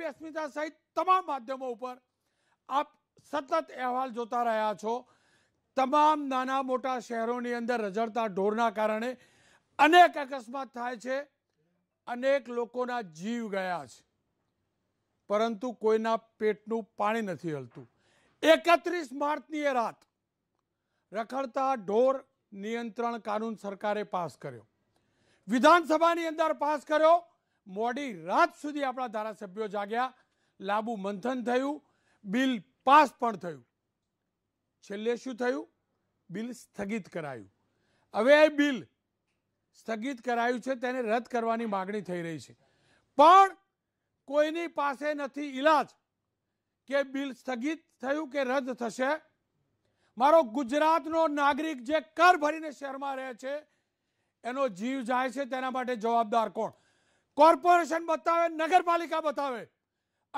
ABP અસ્મિતા સહિત તમામ માધ્યમો ઉપર આપ સતત અહેવાલ જોતા રહ્યા છો તમામ નાના મોટા શહેરોની અંદર રઝળતા ઢોરના કારણે અનેક અકસ્માત થાય છે અનેક લોકોના જીવ ગયા છે પરંતુ કોઈના પેટનું પાણી નથી હલતું એકત્રીસ માર્ચની એ રાત રખડતા ઢોર નિયંત્રણ કાનૂન સરકારે પાસ કર્યો વિધાનસભાની અંદર પાસ કર્યો મોડી રાત સુધી આપણા ધારાસભ્યો જાગ્યા લાંબુ મંથન થયું બિલ પાસ પણ થયું છેલ્લે શું થયું બિલ સ્થગિત કરાયું હવે એ બિલ સ્થગિત કરાયું છે તેને રદ કરવાની માગણી થઈ રહી છે પણ કોઈની પાસે નથી ઈલાજ કે બિલ સ્થગિત થયું કે રદ થશે મારો ગુજરાતનો નાગરિક જે કર ભરીને શહેરમાં રહે છે એનો જીવ જાય છે તેના માટે જવાબદાર કોણ કોર્પોરેશન બતાવે નગરપાલિકા બતાવે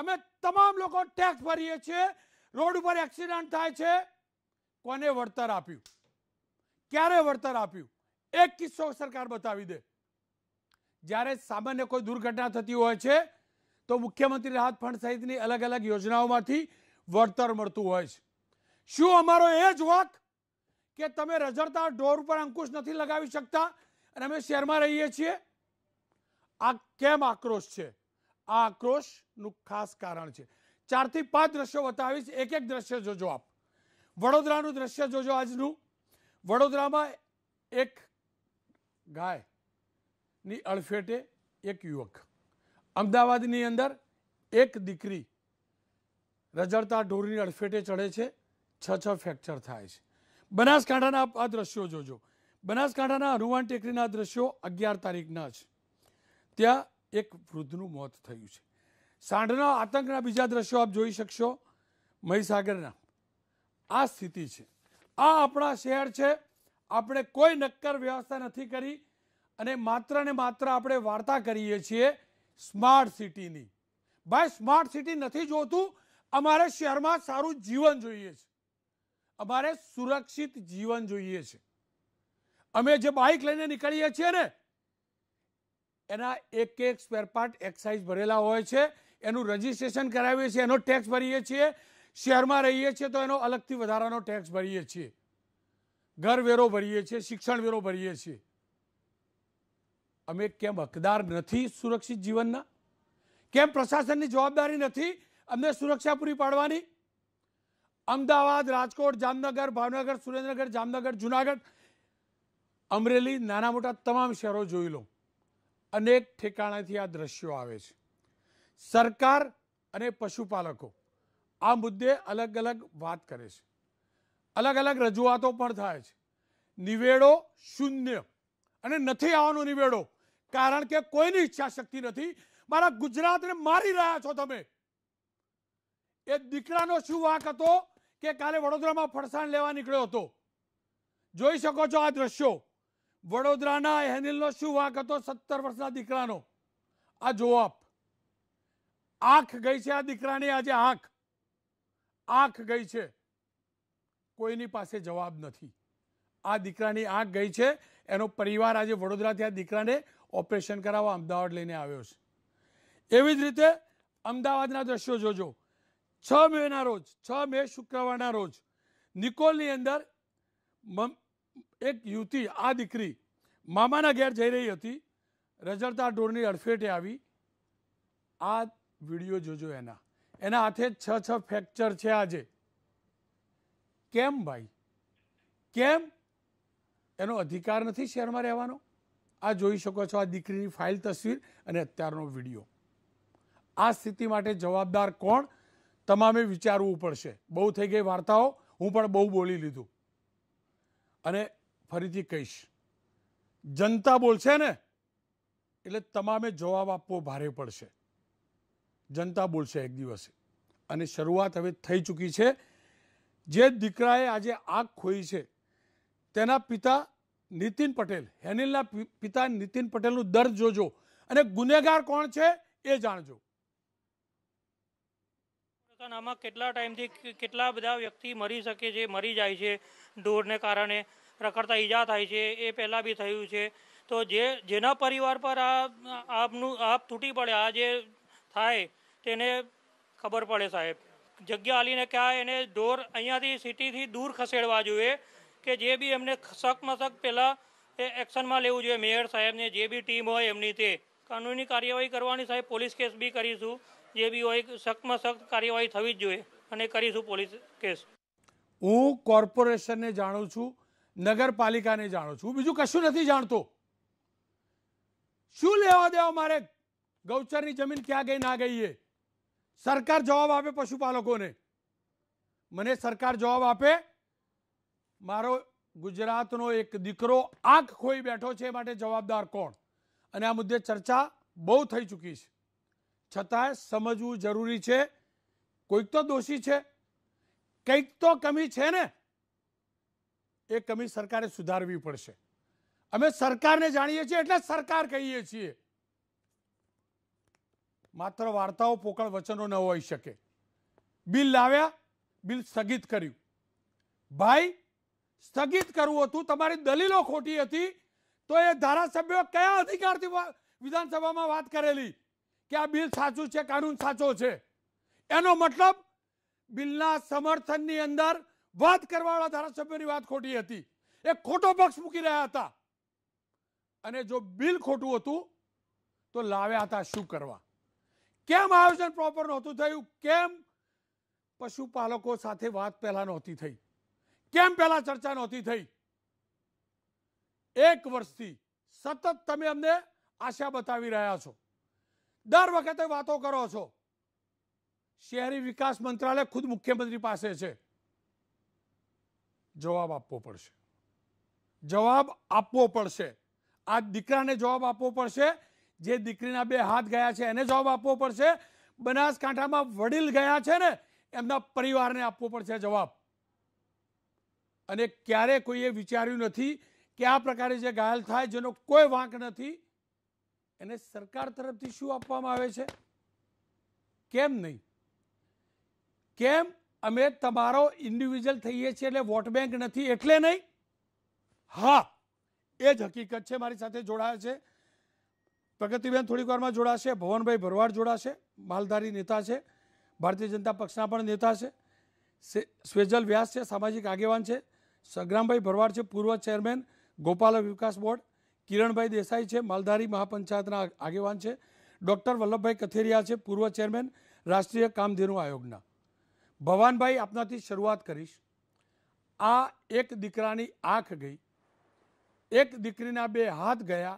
અમે તમામ લોકો ટેક્સ ભરીએ છીએ રોડ ઉપર એક્સિડન્ટ થાય છે કોને વળતર આપ્યું ક્યારે વળતર આપ્યું એક કિસ્સો સરકાર બતાવી દે જ્યારે સામાન્ય કોઈ દુર્ઘટના થતી હોય છે તો મુખ્યમંત્રી રાહત ફંડ સહિતની અલગ અલગ યોજનાઓમાંથી વળતર મળતું હોય છે શું અમારો એ જ વાક કે તમે રઝળતા ઢોર ઉપર અંકુશ નથી લગાવી શકતા અને અમે શહેરમાં રહીએ છીએ આ કેમ આક્રોશ છે આ આક્રોશનું ખાસ કારણ છે ચારથી પાંચ દ્રશ્યો બતાવીશ એક એક દ્રશ્ય જોજો આપ વડોદરાનું દ્રશ્ય જોજો આજનું વડોદરામાં એક ગાયની અળફેટે એક યુવક અમદાવાદની અંદર એક દીકરી રજડતા ઢોરની અળફેટે ચડે છે છ છ ફ્રેક્ચર થાય છે બનાસકાંઠાના આ દ્રશ્યો જોજો બનાસકાંઠાના હનુમાન ટેકરીના દ્રશ્યો અગિયાર તારીખના છે ત્યાં એક વૃદ્ધનું મોત થયું છે સાંઢના આતંકના બીજા દ્રશ્યો આપ જોઈ શકશો મહીસાગરના આ સ્થિતિ છે આ આપણા શહેર છે આપણે કોઈ નક્કર વ્યવસ્થા નથી કરી અને માત્ર ને માત્ર આપણે વાર્તા કરીએ છીએ સ્માર્ટ સિટીની ભાઈ સ્માર્ટ સિટી નથી જોતું અમારે શહેરમાં સારું જીવન જોઈએ છે અમારે સુરક્ષિત જીવન જોઈએ છે અમે જે બાઇક લઈને નીકળીએ છીએ ને એના એક એક સ્પેર પાર્ટ એક્સાઇઝ ભરેલા હોય છે એનું રજિસ્ટ્રેશન કરાવીએ છીએ એનો ટેક્સ ભરીએ છીએ શહેરમાં રહીએ છીએ તો એનો અલગથી વધારાનો ટેક્સ ભરીએ છીએ ઘરવેરો ભરીએ છીએ શિક્ષણ વેરો ભરીએ છીએ અમે કેમ હકદાર નથી સુરક્ષિત જીવનના કેમ પ્રશાસનની જવાબદારી નથી અમને સુરક્ષા પૂરી પાડવાની અમદાવાદ રાજકોટ જામનગર ભાવનગર સુરેન્દ્રનગર જામનગર જુનાગઢ અમરેલી નાના મોટા તમામ શહેરો જોઈ લઉં અનેક ઠેકાણાથી આ દ્રશ્યો આવે છે સરકાર અને પશુપાલકો આ મુદ્દે અલગ અલગ વાત કરે છે અલગ અલગ રજૂઆતો પણ થાય છે નિવેડો શૂન્ય અને નથી આવવાનો નિવેડો કારણ કે કોઈની ઈચ્છા શક્તિ નથી મારા ગુજરાતને મારી રહ્યા છો તમે એ દીકરાનો શું વાંક હતો કે કાલે વડોદરામાં ફરસાણ લેવા નીકળ્યો હતો જોઈ શકો છો આ દ્રશ્યો વડોદરાના એનિલનો શું વાંક હતો સત્તર વર્ષના દીકરાનો આ જોવો આપ આંખ ગઈ છે આ દીકરાની આજે આંખ આંખ ગઈ છે કોઈની પાસે જવાબ નથી આ દીકરાની આંખ ગઈ છે એનો પરિવાર આજે વડોદરાથી આ દીકરાને ઓપરેશન કરાવવા અમદાવાદ લઈને આવ્યો છે એવી જ રીતે અમદાવાદના દ્રશ્યો જોજો છ મેના રોજ છ મે શુક્રવારના રોજ નિકોલની અંદર એક યુવતી આ દીકરી મામાના ઘેર જઈ રહી હતી રજળતા ઢોરની અડફેટે આવી આ વિડીયો જોજો એના એના હાથે છ છ ફ્રેક્ચર છે આજે કેમ ભાઈ કેમ એનો અધિકાર નથી શહેરમાં રહેવાનો આ જોઈ શકો છો આ દીકરીની ફાઇલ તસવીર અને અત્યારનો વિડીયો આ સ્થિતિ માટે જવાબદાર કોણ તમામે વિચારવું પડશે બહુ થઈ ગઈ વાર્તાઓ હું પણ બહુ બોલી લીધું અને ફરીથી કહીશ જનતા બોલશે ને એટલે તમામે જવાબ આપવો ભારે પડશે જનતા બોલશે એક દિવસે અને શરૂઆત હવે થઈ ચૂકી છે જે દીકરાએ આજે આંખ ખોઈ છે તેના પિતા નીતિન પટેલ હેનિલના પિતા નીતિન પટેલનું દર જોજો અને ગુનેગાર કોણ છે એ જાણજો દવાખાનામાં કેટલા ટાઈમથી કેટલા બધા વ્યક્તિ મરી શકે છે મરી જાય છે ઢોરને કારણે રખડતા ઈજા થાય છે એ પહેલાં બી થયું છે તો જે જેના પરિવાર પર આ આપનું આપ તૂટી પડે આ જે થાય તેને ખબર પડે સાહેબ જગ્યા હાલીને ક્યાં એને ઢોર અહીંયાથી સિટીથી દૂર ખસેડવા જોઈએ કે જે બી એમને મસક પહેલાં એ એક્શનમાં લેવું જોઈએ મેયર સાહેબને જે બી ટીમ હોય એમની તે કાનૂની કાર્યવાહી કરવાની સાહેબ પોલીસ કેસ બી કરીશું જે બી હોય સખ્તમાં સખ્ત કાર્યવાહી થવી જ જોઈએ અને કરીશું પોલીસ કેસ હું કોર્પોરેશનને જાણું છું નગરપાલિકાને જાણું છું બીજું કશું નથી જાણતો શું લેવા દેવા મારે ગૌચરની જમીન ક્યાં ગઈ ના ગઈ સરકાર જવાબ આપે પશુપાલકોને મને સરકાર જવાબ આપે મારો ગુજરાતનો એક દીકરો આંખ ખોઈ બેઠો છે માટે જવાબદાર કોણ અને આ મુદ્દે ચર્ચા બહુ થઈ ચૂકી છે છતાં સમજવું જરૂરી છે કોઈક તો દોષી છે કંઈક તો કમી છે ને એ કમી સરકારે સુધારવી પડશે અમે સરકારને જાણીએ છીએ એટલે સરકાર કહીએ છીએ માત્ર વાર્તાઓ પોકળ વચનો ન હોઈ શકે બિલ લાવ્યા બિલ સ્થગિત કર્યું ભાઈ સ્થગિત કરવું હતું તમારી દલીલો ખોટી હતી તો એ ધારાસભ્યો કયા અધિકારથી વિધાનસભામાં વાત કરેલી કે આ બિલ સાચું છે કાનૂન સાચો છે એનો મતલબ બિલના સમર્થનની અંદર વાત કરવાવાળા ધારાસભ્યોની વાત ખોટી હતી એ ખોટો પક્ષ મૂકી રહ્યા હતા અને જો બિલ ખોટું હતું તો લાવ્યા હતા શું કરવા કેમ આયોજન પ્રોપર નહોતું થયું કેમ પશુપાલકો સાથે વાત પહેલાં નહોતી થઈ કેમ પહેલાં ચર્ચા નહોતી થઈ એક વર્ષથી સતત તમે અમને આશા બતાવી રહ્યા છો દર વખતે વાતો કરો છો શહેરી વિકાસ મંત્રાલય ખુદ મુખ્યમંત્રી પાસે છે જવાબ આપવો પડશે જવાબ આપવો પડશે આ દીકરાને જવાબ આપવો પડશે જે દીકરીના બે હાથ ગયા છે એને જવાબ આપવો પડશે બનાસકાંઠામાં વડીલ ગયા છે ને એમના પરિવારને આપવો પડશે જવાબ અને ક્યારે કોઈએ વિચાર્યું નથી કે આ પ્રકારે જે ઘાયલ થાય જેનો કોઈ વાંક નથી એને સરકાર તરફથી શું આપવામાં આવે છે કેમ નહીં કેમ અમે તમારો ઇન્ડિવિજ્યુઅલ થઈએ છીએ એટલે વોટ બેંક નથી એટલે નહીં હા એ જ હકીકત છે મારી સાથે જોડાયા છે પ્રગતિબેન થોડીક વારમાં જોડાશે ભવનભાઈ ભરવાડ જોડાશે માલધારી નેતા છે ભારતીય જનતા પક્ષના પણ નેતા છે સ્વેજલ વ્યાસ છે સામાજિક આગેવાન છે સંગ્રામભાઈ ભરવાડ છે પૂર્વ ચેરમેન ગોપાલ વિકાસ બોર્ડ કિરણભાઈ દેસાઈ છે માલધારી મહાપંચાયતના આગેવાન છે ડૉક્ટર વલ્લભભાઈ કથેરિયા છે પૂર્વ ચેરમેન રાષ્ટ્રીય કામધેનુ આયોગના ભવાનભાઈ આપનાથી શરૂઆત કરીશ આ એક દીકરાની આંખ ગઈ એક દીકરીના બે હાથ ગયા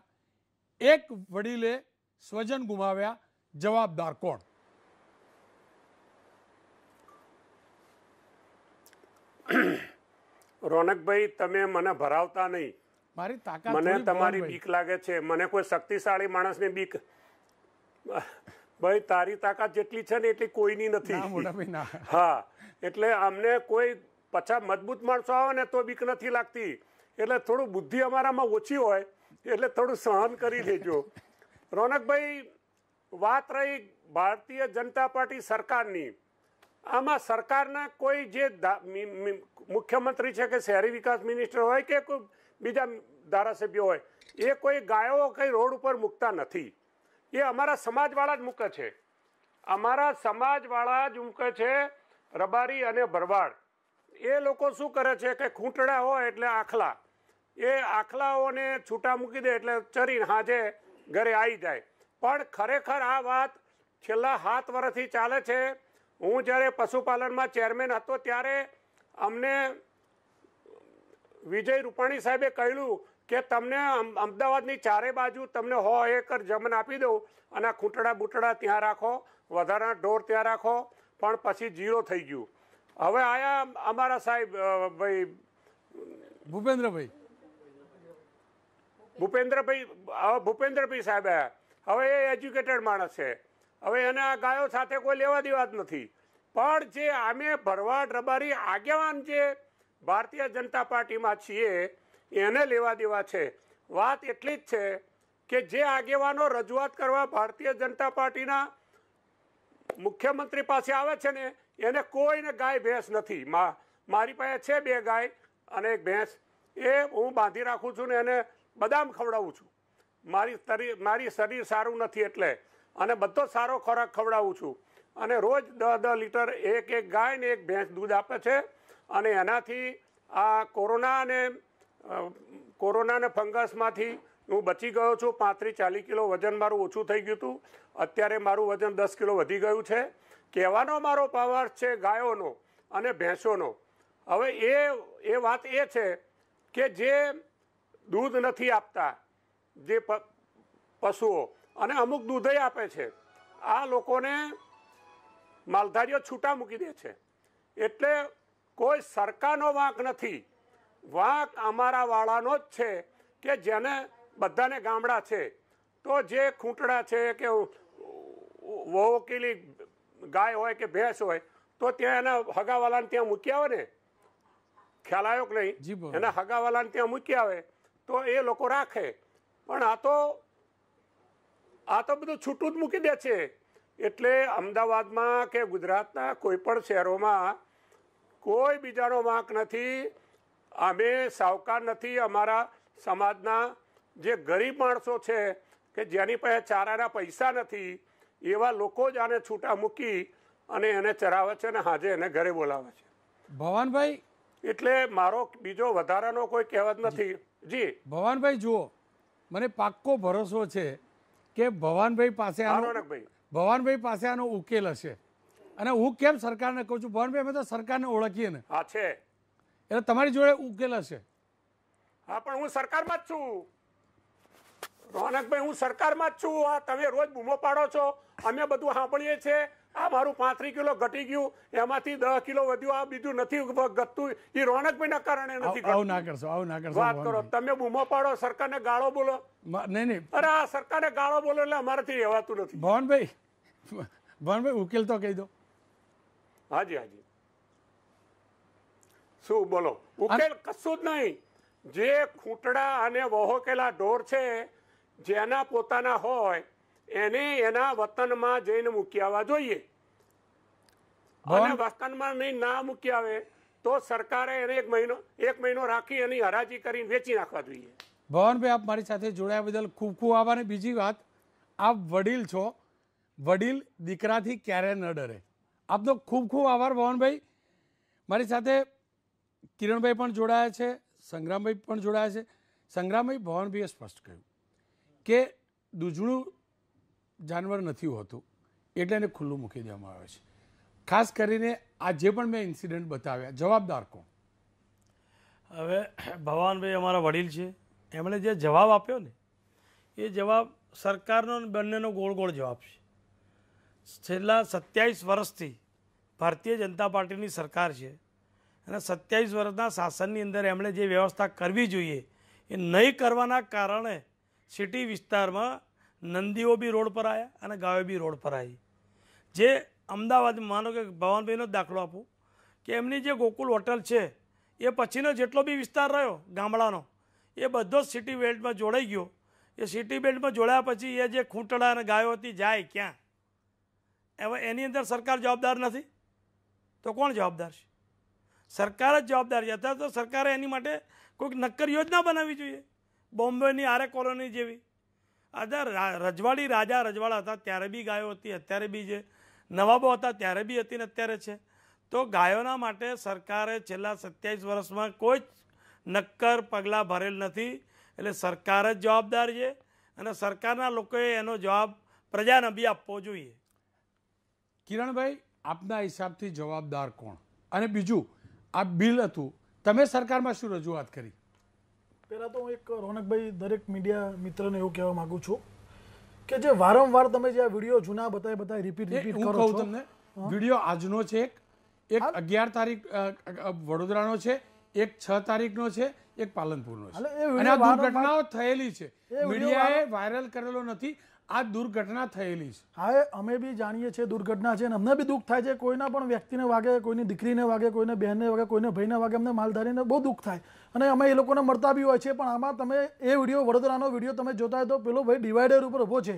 એક વડીલે સ્વજન ગુમાવ્યા જવાબદાર કોણ રોનકભાઈ તમે મને ભરાવતા નહીં મારી તાકાત મને તમારી બીક લાગે છે મને કોઈ શક્તિશાળી માણસને બીક ભાઈ તારી તાકાત જેટલી છે ને એટલી કોઈની નથી હા એટલે અમને કોઈ પછા મજબૂત માણસો આવે ને તો બીક નથી લાગતી એટલે થોડું બુદ્ધિ અમારામાં ઓછી હોય એટલે થોડું સહન કરી લેજો રોનકભાઈ વાત રહી ભારતીય જનતા પાર્ટી સરકારની આમાં સરકારના કોઈ જે મુખ્યમંત્રી છે કે શહેરી વિકાસ મિનિસ્ટર હોય કે કોઈ બીજા ધારાસભ્યો હોય એ કોઈ ગાયો કંઈ રોડ ઉપર મૂકતા નથી એ અમારા સમાજવાળા જ મૂકે છે અમારા સમાજવાળા જ મૂકે છે રબારી અને ભરવાડ એ લોકો શું કરે છે કે ખૂંટડા હોય એટલે આખલા એ આખલાઓને છૂટા મૂકી દે એટલે ચરી હાજે ઘરે આવી જાય પણ ખરેખર આ વાત છેલ્લા સાત વર્ષથી ચાલે છે હું જ્યારે પશુપાલનમાં ચેરમેન હતો ત્યારે અમને વિજય રૂપાણી સાહેબે કહ્યું કે તમને અમદાવાદની ચારે બાજુ તમને હો એકર જમીન આપી દઉં અને ખૂંટડા બૂટડા ત્યાં રાખો વધારાના ઢોર ત્યાં રાખો પણ પછી જીરો થઈ ગયું હવે આયા અમારા સાહેબ ભાઈ ભૂપેન્દ્રભાઈ ભૂપેન્દ્રભાઈ હવે ભૂપેન્દ્રભાઈ સાહેબ હવે એ એજ્યુકેટેડ માણસ છે હવે એને આ ગાયો સાથે કોઈ લેવા દેવા જ નથી પણ જે આમે ભરવાડ રબારી આગેવાન જે ભારતીય જનતા પાર્ટીમાં છીએ એને લેવા દેવા છે વાત એટલી જ છે કે જે આગેવાનો રજૂઆત કરવા ભારતીય જનતા પાર્ટીના મુખ્યમંત્રી પાસે આવે છે ને એને કોઈને ગાય ભેંસ નથી મારી પાસે છે બે ગાય અને એક ભેંસ એ હું બાંધી રાખું છું ને એને બદામ ખવડાવું છું મારી તરી મારી શરીર સારું નથી એટલે અને બધો સારો ખોરાક ખવડાવું છું અને રોજ દસ દસ લીટર એક એક ગાય ને એક ભેંસ દૂધ આપે છે અને એનાથી આ કોરોના અને કોરોનાને ફંગસમાંથી હું બચી ગયો છું પાંત્રીસ ચાલીસ કિલો વજન મારું ઓછું થઈ ગયું હતું અત્યારે મારું વજન દસ કિલો વધી ગયું છે કહેવાનો મારો પાવર છે ગાયોનો અને ભેંસોનો હવે એ એ વાત એ છે કે જે દૂધ નથી આપતા જે પશુઓ અને અમુક દૂધે આપે છે આ લોકોને માલધારીઓ છૂટા મૂકી દે છે એટલે કોઈ સરકારનો વાંક નથી વાંક અમારા વાળાનો જ છે કે જેને બધાને ગામડા છે તો જે ખૂંટડા છે કે વહુકેલી ગાય હોય કે ભેંસ હોય તો ત્યાં એના હગાવાલાને ત્યાં મૂક્યા આવે ને ખ્યાલ આવ્યો કે નહીં એના હગાવાલાને ત્યાં મૂક્યા આવે તો એ લોકો રાખે પણ આ તો આ તો બધું છૂટું જ મૂકી દે છે એટલે અમદાવાદમાં કે ગુજરાતના કોઈ પણ શહેરોમાં કોઈ બીજાનો વાંક નથી અમે સાવકાર નથી અમારા સમાજના જે ગરીબ માણસો છે કે જેની પાસે ચારાના પૈસા નથી એવા લોકો જ આને છૂટા મૂકી અને એને ચરાવે છે અને હાજે એને ઘરે બોલાવે છે ભવાનભાઈ એટલે મારો બીજો વધારાનો કોઈ કહેવત નથી જી ભવાનભાઈ જુઓ મને પાક્કો ભરોસો છે કે ભવાનભાઈ પાસે ભવાનભાઈ પાસે આનો ઉકેલ હશે અને હું કેમ સરકારને કહું છું ભવનભાઈ અમે તો સરકારને ઓળખીએ ને હા છે એટલે તમારી જોડે ઉકેલ હશે હા પણ હું સરકારમાં જ છું રોનકભાઈ હું સરકારમાં જ છું આ તમે રોજ બૂમો પાડો છો અમે બધું સાંભળીએ છીએ આ મારું પાંત્રીસ કિલો ઘટી ગયું એમાંથી દસ કિલો વધ્યું આ બીજું નથી ઘટતું એ રોનકભાઈ ના કારણે નથી આવું ના કરશો આવું ના કરશો વાત કરો તમે બૂમો પાડો સરકારને ગાળો બોલો નહીં નહીં અરે આ સરકારને ગાળો બોલો એટલે અમારાથી રહેવાતું નથી ભવનભાઈ ભવનભાઈ ઉકેલ તો કહી દો હાજી હાજી શું બોલો ઉકેલ કશું જ નહીં જે ખૂંટડા અને વહોકેલા ઢોર છે જેના પોતાના હોય એને એના વતનમાં જઈને મૂકી આવવા જોઈએ અને વતનમાં નહીં ના મૂકી આવે તો સરકારે એને એક મહિનો એક મહિનો રાખી એની હરાજી કરીને વેચી નાખવા જોઈએ ભવનભાઈ આપ મારી સાથે જોડાયા બદલ ખૂબ ખૂબ આભાર બીજી વાત આપ વડીલ છો વડીલ દીકરાથી ક્યારે ન ડરે આપનો ખૂબ ખૂબ આભાર ભવનભાઈ મારી સાથે કિરણભાઈ પણ જોડાયા છે સંગ્રામભાઈ પણ જોડાયા છે સંગ્રામભાઈ ભવનભાઈએ સ્પષ્ટ કહ્યું કે દૂજણું જાનવર નથી હોતું એટલે એને ખુલ્લું મૂકી દેવામાં આવે છે ખાસ કરીને આ જે પણ મેં ઇન્સિડન્ટ બતાવ્યા જવાબદાર કોણ હવે ભવાનભાઈ અમારા વડીલ છે એમણે જે જવાબ આપ્યો ને એ જવાબ સરકારનો બંનેનો ગોળ ગોળ જવાબ છે છેલ્લા સત્યાવીસ વર્ષથી ભારતીય જનતા પાર્ટીની સરકાર છે અને સત્યાવીસ વર્ષના શાસનની અંદર એમણે જે વ્યવસ્થા કરવી જોઈએ એ નહીં કરવાના કારણે સિટી વિસ્તારમાં નંદીઓ બી રોડ પર આવ્યા અને ગાયો બી રોડ પર આવી જે અમદાવાદ માનો કે ભવાનભાઈનો જ દાખલો આપો કે એમની જે ગોકુલ હોટલ છે એ પછીનો જેટલો બી વિસ્તાર રહ્યો ગામડાનો એ બધો જ સિટી બેલ્ટમાં જોડાઈ ગયો એ સિટી બેલ્ટમાં જોડાયા પછી એ જે ખૂંટડા અને ગાયો હતી જાય ક્યાં હવે એની અંદર સરકાર જવાબદાર નથી તો કોણ જવાબદાર છે સરકાર જ જવાબદાર છે અથવા તો સરકારે એની માટે કોઈક નક્કર યોજના બનાવવી જોઈએ બોમ્બેની આરે કોલોની જેવી અથવા રજવાડી રાજા રજવાડા હતા ત્યારે બી ગાયો હતી અત્યારે બી છે નવાબો હતા ત્યારે બી હતી ને અત્યારે છે તો ગાયોના માટે સરકારે છેલ્લા સત્યાવીસ વર્ષમાં કોઈ જ નક્કર પગલાં ભરેલ નથી એટલે સરકાર જ જવાબદાર છે અને સરકારના લોકોએ એનો જવાબ પ્રજાને બી આપવો જોઈએ કિરણભાઈ આપના હિસાબથી જવાબદાર કોણ અને બીજું આ બિલ હતું તમે સરકારમાં શું રજૂઆત કરી પહેલાં તો હું એક રોનકભાઈ દરેક મીડિયા મિત્રને એવું કહેવા માગું છું કે જે વારંવાર તમે જે વિડીયો જૂના બતાય બધા રિપીટ રિપીટ કરો છો તમને વિડીયો આજનો છે એક એક અગિયાર તારીખ વડોદરાનો છે એક છ તારીખનો છે એક પાલનપુરનો છે અને આ દુર્ઘટનાઓ થયેલી છે મીડિયાએ વાયરલ કરેલો નથી આ દુર્ઘટના થયેલી છે હા અમે બી જાણીએ છીએ દુર્ઘટના છે અને અમને બી દુઃખ થાય છે કોઈના પણ વ્યક્તિને વાગે કોઈની દીકરીને વાગે કોઈને બહેનને વાગે કોઈને ભાઈને વાગે અમને માલધારીને બહુ દુઃખ થાય અને અમે એ લોકોને મળતા બી હોય છે પણ આમાં તમે એ વિડીયો વડોદરાનો વિડીયો તમે જોતા હોય તો પેલો ભાઈ ડિવાઈડર ઉપર ઊભો છે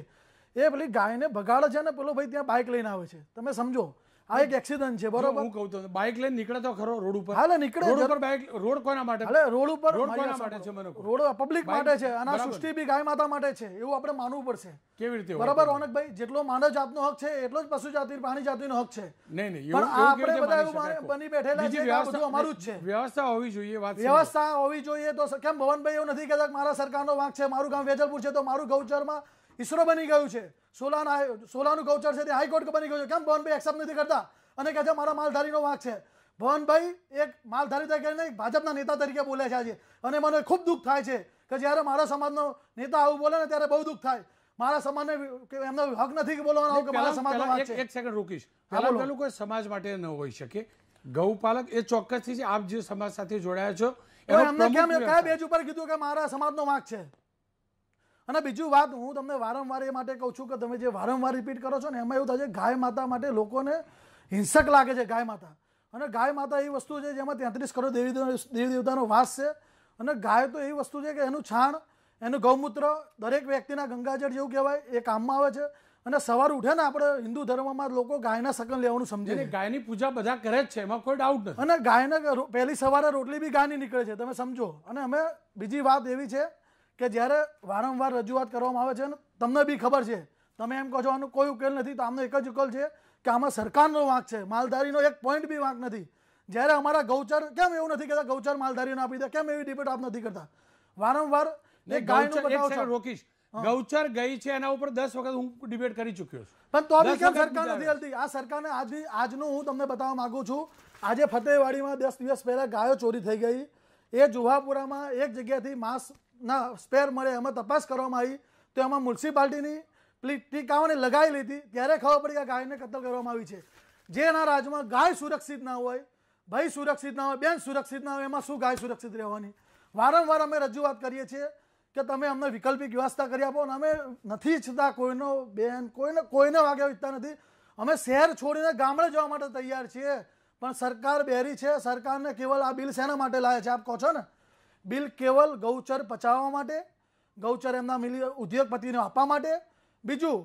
એ પેલી ગાયને ભગાડે છે ને પેલો ભાઈ ત્યાં બાઇક લઈને આવે છે તમે સમજો આ એક એક્સિડન્ટ છે બરોબર હું કહું તો બાઇક લઈને નીકળે તો ખરો રોડ ઉપર હાલે નીકળે રોડ ઉપર બાઇક રોડ કોના માટે હાલે રોડ ઉપર રોડ કોના માટે છે મને રોડ પબ્લિક માટે છે અને સૃષ્ટિ બી ગાય માતા માટે છે એવું આપણે માનવું પડશે કેવી રીતે બરાબર ઓનકભાઈ જેટલો માનવ જાતનો હક છે એટલો જ પશુ જાતિ પ્રાણી જાતિનો હક છે નહીં નહીં પણ આપણે બધા એવું બની બેઠેલા છે બધું અમારું જ છે વ્યવસ્થા હોવી જોઈએ વાત વ્યવસ્થા હોવી જોઈએ તો કેમ ભવનભાઈ એવું નથી કહેતા મારા સરકારનો વાંક છે મારું ગામ વેજલપુર છે તો મારું ગૌચરમાં ઈસરો બની ગયું છે સોલાના સોલાનું ગૌચર છે તે હાઈકોર્ટ બની ગયું છે કેમ ભવનભાઈ એક્સેપ્ટ નથી કરતા અને કહે છે મારા માલધારીનો વાંક છે ભવનભાઈ એક માલધારી તરીકે એક ભાજપના નેતા તરીકે બોલે છે આજે અને મને ખૂબ દુઃખ થાય છે કે જ્યારે મારા સમાજનો નેતા આવું બોલે ને ત્યારે બહુ દુઃખ થાય મારા સમાજને એમનો હક નથી બોલવાનો આવું કે મારા સમાજનો વાંક છે એક સેકન્ડ રોકીશ પેલું કોઈ સમાજ માટે ન હોઈ શકે ગૌપાલક એ ચોક્કસથી આપ જે સમાજ સાથે જોડાયા છો એમને કેમ કયા બેજ ઉપર કીધું કે મારા સમાજનો વાંક છે અને બીજું વાત હું તમને વારંવાર એ માટે કહું છું કે તમે જે વારંવાર રિપીટ કરો છો ને એમાં એવું થાય છે ગાય માતા માટે લોકોને હિંસક લાગે છે ગાય માતા અને ગાય માતા એવી વસ્તુ છે જેમાં તેત્રીસ કરોડ દેવી દેવી દેવતાનો વાસ છે અને ગાય તો એવી વસ્તુ છે કે એનું છાણ એનું ગૌમૂત્ર દરેક વ્યક્તિના ગંગાજળ જેવું કહેવાય એ કામમાં આવે છે અને સવાર ઉઠે ને આપણે હિન્દુ ધર્મમાં લોકો ગાયના સકન લેવાનું સમજે ગાયની પૂજા બધા કરે જ છે એમાં કોઈ ડાઉટ નથી અને ગાયને પહેલી સવારે રોટલી બી ગાયની નીકળે છે તમે સમજો અને અમે બીજી વાત એવી છે કે જ્યારે વારંવાર રજૂઆત કરવામાં આવે છે ને તમને બી ખબર છે તમે એમ કહો છો આનો કોઈ ઉકેલ નથી તો આમનો એક જ ઉકેલ છે કે આમાં સરકારનો વાંક છે માલધારીનો એક પોઈન્ટ બી વાંક નથી જ્યારે અમારા ગૌચર કેમ એવું નથી કહેતા ગૌચર માલધારીઓને આપી દે કેમ એવી ડિબેટ આપ નથી કરતા વારંવાર એક ગાયનું બતાવો રોકીશ ગૌચર ગઈ છે એના ઉપર દસ વખત હું ડિબેટ કરી ચૂક્યો છું પણ તો બી કેમ સરકાર નથી હલતી આ સરકારને આજની આજનું હું તમને બતાવવા માંગુ છું આજે ફતેવાડીમાં દસ દિવસ પહેલા ગાયો ચોરી થઈ ગઈ એ જુહાપુરામાં એક જગ્યાથી માંસ ના સ્પેર મળે એમાં તપાસ કરવામાં આવી તો એમાં મ્યુનિસિપાલિટીની ટીકાઓને લગાવી લીધી ત્યારે ખબર પડી કે ગાયને કતલ કરવામાં આવી છે જેના એના રાજ્યમાં ગાય સુરક્ષિત ના હોય ભાઈ સુરક્ષિત ના હોય બેન સુરક્ષિત ના હોય એમાં શું ગાય સુરક્ષિત રહેવાની વારંવાર અમે રજૂઆત કરીએ છીએ કે તમે અમને વિકલ્પિક વ્યવસ્થા કરી આપો અને અમે નથી ઈચ્છતા કોઈનો બેન કોઈને કોઈને વાગ્યા ઈચ્છતા નથી અમે શહેર છોડીને ગામડે જવા માટે તૈયાર છીએ પણ સરકાર બેરી છે સરકારને કેવલ આ બિલ શેના માટે લાવે છે આપ કહો છો ને બિલ કેવલ ગૌચર પચાવવા માટે ગૌચર એમના મિલી ઉદ્યોગપતિને આપવા માટે બીજું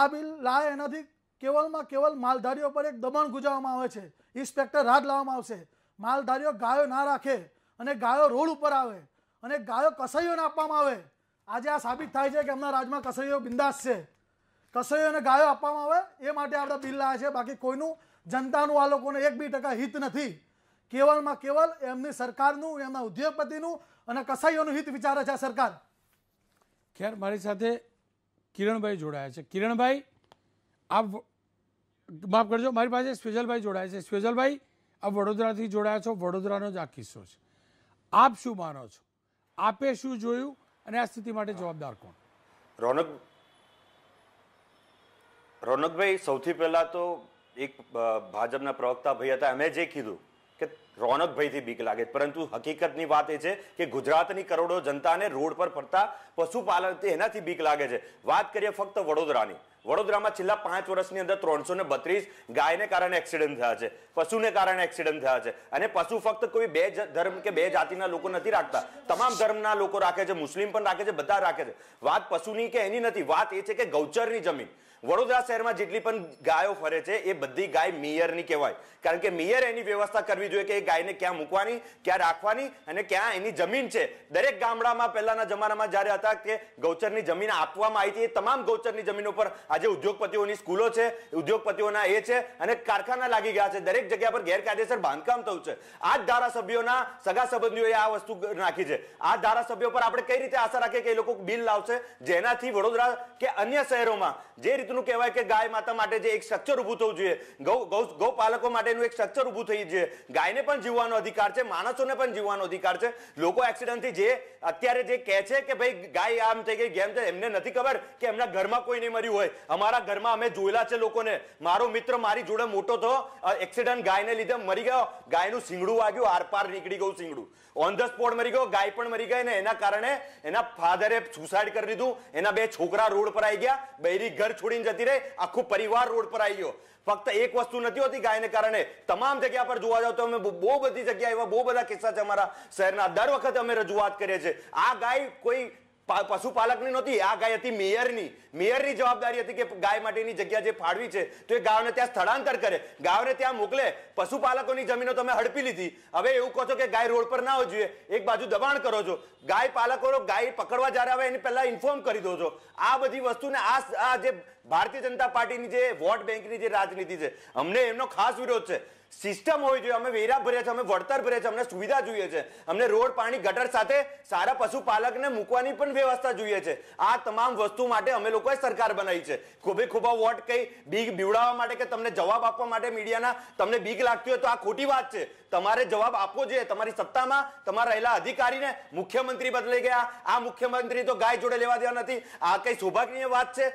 આ બિલ લાય એનાથી કેવલમાં કેવલ માલધારીઓ પર એક દમણ ગુજારવામાં આવે છે ઇન્સ્પેક્ટર રાહત લાવવામાં આવશે માલધારીઓ ગાયો ના રાખે અને ગાયો રોડ ઉપર આવે અને ગાયો કસૈયોને આપવામાં આવે આજે આ સાબિત થાય છે કે એમના રાજમાં કસૈયો બિંદાસ છે કસૈયોને ગાયો આપવામાં આવે એ માટે આપણે બિલ લાવ્યા છે બાકી કોઈનું જનતાનું આ લોકોને એક બી ટકા હિત નથી કેવલમાં કેવલ એમની સરકારનું એમના ઉદ્યોગપતિનું અને કસાઈઓનું હિત વિચારે છે સરકાર ખેર મારી સાથે કિરણભાઈ જોડાયા છે કિરણભાઈ આપ માફ કરજો મારી પાસે સ્પેજલભાઈ જોડાયા છે સ્પેજલભાઈ આપ વડોદરાથી જોડાયા છો વડોદરાનો જ આ કિસ્સો છે આપ શું માનો છો આપે શું જોયું અને આ સ્થિતિ માટે જવાબદાર કોણ રોનક રોનકભાઈ સૌથી પહેલાં તો એક ભાજપના પ્રવક્તા ભાઈ હતા એમણે જે કીધું કે રોનકભાઈથી બીક લાગે પરંતુ હકીકતની વાત એ છે કે ગુજરાતની કરોડો જનતાને રોડ પર ફરતા પશુપાલન એનાથી બીક લાગે છે વાત કરીએ ફક્ત વડોદરાની વડોદરામાં છેલ્લા પાંચ વર્ષની અંદર ત્રણસો ને બત્રીસ ગાયને કારણે એક્સિડન્ટ થયા છે પશુને કારણે એક્સિડન્ટ થયા છે અને પશુ ફક્ત કોઈ બે ધર્મ કે બે જાતિના લોકો નથી રાખતા તમામ ધર્મના લોકો રાખે છે મુસ્લિમ પણ રાખે છે બધા રાખે છે વાત પશુની કે એની નથી વાત એ છે કે ગૌચરની જમીન વડોદરા શહેરમાં જેટલી પણ ગાયો ફરે છે એ બધી ગાય મેયરની કહેવાય કારણ કે મેયર એની વ્યવસ્થા કરવી જોઈએ કે એ ગાયને ક્યાં મૂકવાની ક્યાં રાખવાની અને ક્યાં એની જમીન છે દરેક ગામડામાં પહેલાના જમાનામાં જ્યારે હતા કે ગૌચરની જમીન આપવામાં આવી હતી એ તમામ ગૌચરની જમીનો પર આજે ઉદ્યોગપતિઓની સ્કૂલો છે ઉદ્યોગપતિઓના એ છે અને કારખાના લાગી ગયા છે દરેક જગ્યા પર ગેરકાયદેસર બાંધકામ થયું છે આ જ ધારાસભ્યોના સગા સંબંધીઓએ આ વસ્તુ નાખી છે આ ધારાસભ્યો પર આપણે કઈ રીતે આશા રાખીએ કે એ લોકો બિલ લાવશે જેનાથી વડોદરા કે અન્ય શહેરોમાં જે રીતે રીતનું કહેવાય કે ગાય માતા માટે જે એક સ્ટ્રક્ચર ઊભું થવું જોઈએ ગૌ ગૌ માટેનું એક સ્ટ્રક્ચર ઊભું થઈ જોઈએ ગાયને પણ જીવવાનો અધિકાર છે માણસોને પણ જીવવાનો અધિકાર છે લોકો એક્સિડન્ટથી જે અત્યારે જે કહે છે કે ભાઈ ગાય આમ થઈ ગઈ ગેમ છે એમને નથી ખબર કે એમના ઘરમાં કોઈ નહીં મર્યું હોય અમારા ઘરમાં અમે જોયેલા છે લોકોને મારો મિત્ર મારી જોડે મોટો થયો એક્સિડન્ટ ગાયને લીધે મરી ગયો ગાયનું સિંગડું વાગ્યું આરપાર નીકળી ગયું સિંગડું ઓન ધ સ્પોટ મરી ગયો ગાય પણ મરી ગઈ ને એના કારણે એના ફાધરે સુસાઇડ કરી લીધું એના બે છોકરા રોડ પર આવી ગયા બૈરી ઘર છોડીને જતી રહી આખું પરિવાર રોડ પર આવી ગયો ફક્ત એક વસ્તુ નથી હોતી ગાયને કારણે તમામ જગ્યા પર જોવા જાવ તો અમે બહુ બધી જગ્યા એવા બહુ બધા કિસ્સા છે અમારા શહેરના દર વખતે અમે રજૂઆત કરીએ છીએ આ ગાય કોઈ પશુપાલકની નહોતી આ ગાય હતી મેયરની મેયરની જવાબદારી હતી કે ગાય માટેની જગ્યા જે ફાળવી છે તો એ ગાયોને ત્યાં સ્થળાંતર કરે ગાયોને ત્યાં મોકલે પશુપાલકોની જમીનો તમે હડપી લીધી હવે એવું કહો છો કે ગાય રોડ પર ના હોવી જોઈએ એક બાજુ દબાણ કરો છો ગાય પાલકો ગાય પકડવા જ્યારે આવે એની પહેલાં ઇન્ફોર્મ કરી દો છો આ બધી વસ્તુને આ જે ભારતીય જનતા પાર્ટીની જે વોટ બેંકની જે રાજનીતિ છે અમને એમનો ખાસ વિરોધ છે સિસ્ટમ હોવી જોઈએ અમે વેરા ભરે છે અમે વળતર ભરે છે અમને સુવિધા જોઈએ છે અમને રોડ પાણી ગટર સાથે સારા પશુપાલકને મૂકવાની પણ વ્યવસ્થા જોઈએ છે આ તમામ વસ્તુ માટે અમે લોકોએ સરકાર બનાવી છે ખૂબે ખૂબા વોટ કઈ બીગ બીવડાવવા માટે કે તમને જવાબ આપવા માટે મીડિયાના તમને બીક લાગતી હોય તો આ ખોટી વાત છે તમારે જવાબ આપવો જોઈએ તમારી સત્તામાં તમારા રહેલા અધિકારીને મુખ્યમંત્રી બદલાઈ ગયા આ મુખ્યમંત્રી તો ગાય જોડે લેવા દેવા નથી આ કઈ સૌભાગ્યની વાત છે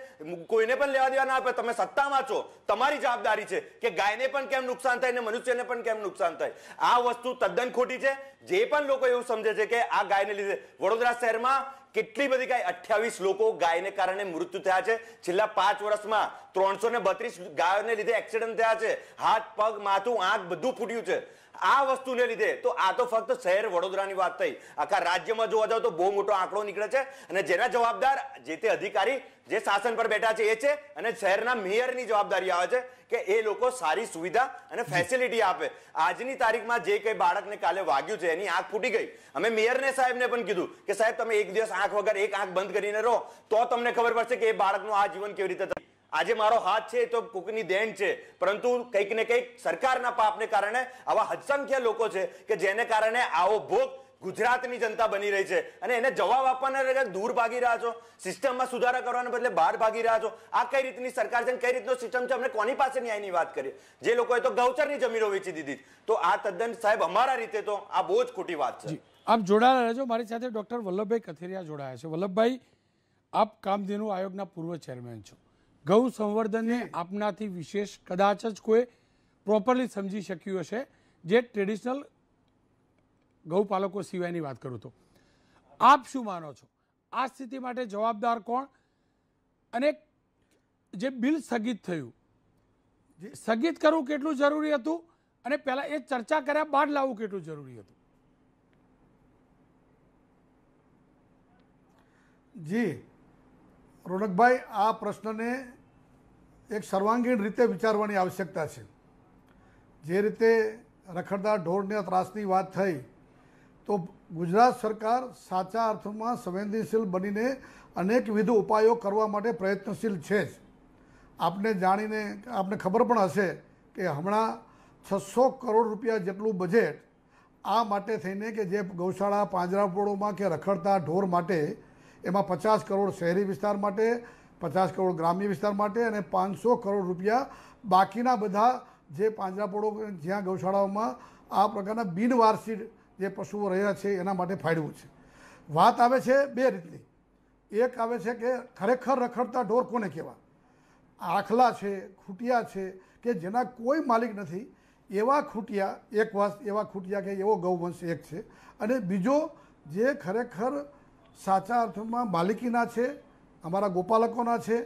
કોઈને પણ લેવા દેવા ના આપે તમે સત્તામાં છો તમારી જવાબદારી છે કે ગાયને પણ કેમ નુકસાન થાય મનુષ્યને પણ કેમ નુકસાન થાય આ વસ્તુ તદ્દન ખોટી છે જે પણ લોકો એવું સમજે છે કે આ ગાયને લીધે વડોદરા શહેરમાં કેટલી બધી ગાય અઠ્યાવીસ લોકો ગાયને કારણે મૃત્યુ થયા છે છેલ્લા પાંચ વર્ષમાં ત્રણસો ને બત્રીસ ગાયોને લીધે એક્સિડન્ટ થયા છે હાથ પગ માથું આંખ બધું ફૂટ્યું છે આ વસ્તુને લીધે તો આ તો ફક્ત શહેર વડોદરાની વાત થઈ આખા રાજ્યમાં જોવા જાવ તો બહુ મોટો આંકડો નીકળે છે અને જેના જવાબદાર જે તે અધિકારી જે શાસન પર બેઠા છે એ છે અને શહેરના મેયરની જવાબદારી આવે છે કે એ લોકો સારી સુવિધા અને ફેસિલિટી આપે આજની તારીખમાં જે કંઈ બાળકને કાલે વાગ્યું છે એની આંખ ફૂટી ગઈ અમે મેયરને સાહેબને પણ કીધું કે સાહેબ તમે એક દિવસ આંખ વગર એક આંખ બંધ કરીને રહો તો તમને ખબર પડશે કે એ બાળકનું આ જીવન કેવી રીતે આજે મારો હાથ છે એ તો કોકની દેન છે પરંતુ કંઈક ને કંઈક સરકારના પાપને કારણે આવા હદસંખ્ય લોકો છે કે જેને કારણે આવો ભોગ ગુજરાતની જનતા બની રહી છે અને એને જવાબ આપવાના દૂર ભાગી રહ્યા છો સિસ્ટમમાં સુધારા કરવાને બદલે બહાર ભાગી રહ્યા છો આ કઈ રીતની સરકાર છે કઈ રીતનો સિસ્ટમ છે અમને કોની પાસે ન્યાયની વાત કરીએ જે લોકોએ તો ગૌચરની જમીનો વેચી દીધી તો આ તદ્દન સાહેબ અમારા રીતે તો આ બહુ જ ખોટી વાત છે આપ જોડાયેલા રહેજો મારી સાથે ડોક્ટર વલ્લભભાઈ કથેરિયા જોડાયા છે વલ્લભભાઈ આપ કામધેનુ આયોગના પૂર્વ ચેરમેન છો ગૌ સંવર્ધનને આપનાથી વિશેષ કદાચ જ કોઈ પ્રોપરલી સમજી શક્યું હશે જે ટ્રેડિશનલ ગૌપાલકો સિવાયની વાત કરું તો આપ શું માનો છો આ સ્થિતિ માટે જવાબદાર કોણ અને જે બિલ સ્થગિત થયું સ્થગિત કરવું કેટલું જરૂરી હતું અને પહેલાં એ ચર્ચા કર્યા બાદ લાવવું કેટલું જરૂરી હતું જી રોનકભાઈ આ પ્રશ્નને એક સર્વાંગીણ રીતે વિચારવાની આવશ્યકતા છે જે રીતે રખડતા ઢોરને ત્રાસની વાત થઈ તો ગુજરાત સરકાર સાચા અર્થમાં સંવેદનશીલ બનીને અનેકવિધ ઉપાયો કરવા માટે પ્રયત્નશીલ છે જ આપને જાણીને આપને ખબર પણ હશે કે હમણાં છસો કરોડ રૂપિયા જેટલું બજેટ આ માટે થઈને કે જે ગૌશાળા પાંજરાપોળોમાં કે રખડતા ઢોર માટે એમાં પચાસ કરોડ શહેરી વિસ્તાર માટે પચાસ કરોડ ગ્રામ્ય વિસ્તાર માટે અને પાંચસો કરોડ રૂપિયા બાકીના બધા જે પાંજરાપોળો જ્યાં ગૌશાળાઓમાં આ પ્રકારના બિનવારસી જે પશુઓ રહ્યા છે એના માટે ફાળવું છે વાત આવે છે બે રીતની એક આવે છે કે ખરેખર રખડતા ઢોર કોને કહેવા આખલા છે ખૂટિયા છે કે જેના કોઈ માલિક નથી એવા ખૂટિયા એક વાસ એવા ખૂટિયા કે એવો ગૌવંશ એક છે અને બીજો જે ખરેખર સાચા અર્થમાં માલિકીના છે અમારા ગોપાલકોના છે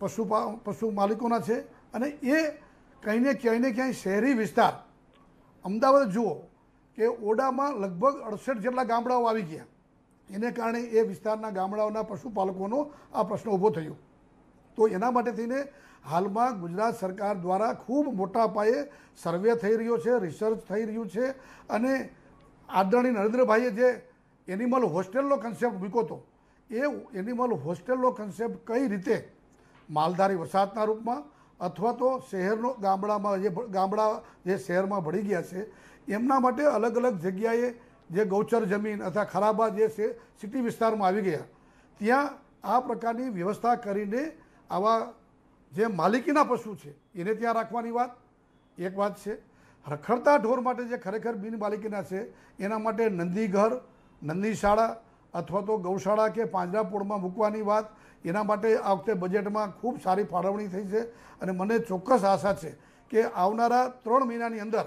પશુ પશુ માલિકોના છે અને એ કહીને ક્યાંય ને ક્યાંય શહેરી વિસ્તાર અમદાવાદ જુઓ કે ઓડામાં લગભગ અડસઠ જેટલા ગામડાઓ આવી ગયા એને કારણે એ વિસ્તારના ગામડાઓના પશુપાલકોનો આ પ્રશ્ન ઊભો થયો તો એના માટે થઈને હાલમાં ગુજરાત સરકાર દ્વારા ખૂબ મોટા પાયે સર્વે થઈ રહ્યો છે રિસર્ચ થઈ રહ્યું છે અને આદરણીય નરેન્દ્રભાઈએ જે એનિમલ હોસ્ટેલનો કન્સેપ્ટ મૂક્યો હતો એ એનિમલ હોસ્ટેલનો કન્સેપ્ટ કઈ રીતે માલધારી વરસાદના રૂપમાં અથવા તો શહેરનો ગામડામાં જે ગામડા જે શહેરમાં ભળી ગયા છે એમના માટે અલગ અલગ જગ્યાએ જે ગૌચર જમીન અથવા ખરાબા જે સિટી વિસ્તારમાં આવી ગયા ત્યાં આ પ્રકારની વ્યવસ્થા કરીને આવા જે માલિકીના પશુ છે એને ત્યાં રાખવાની વાત એક વાત છે રખડતા ઢોર માટે જે ખરેખર બિન માલિકીના છે એના માટે નંદીઘર નંદી શાળા અથવા તો ગૌશાળા કે પાંજરાપોળમાં મૂકવાની વાત એના માટે આ વખતે બજેટમાં ખૂબ સારી ફાળવણી થઈ છે અને મને ચોક્કસ આશા છે કે આવનારા ત્રણ મહિનાની અંદર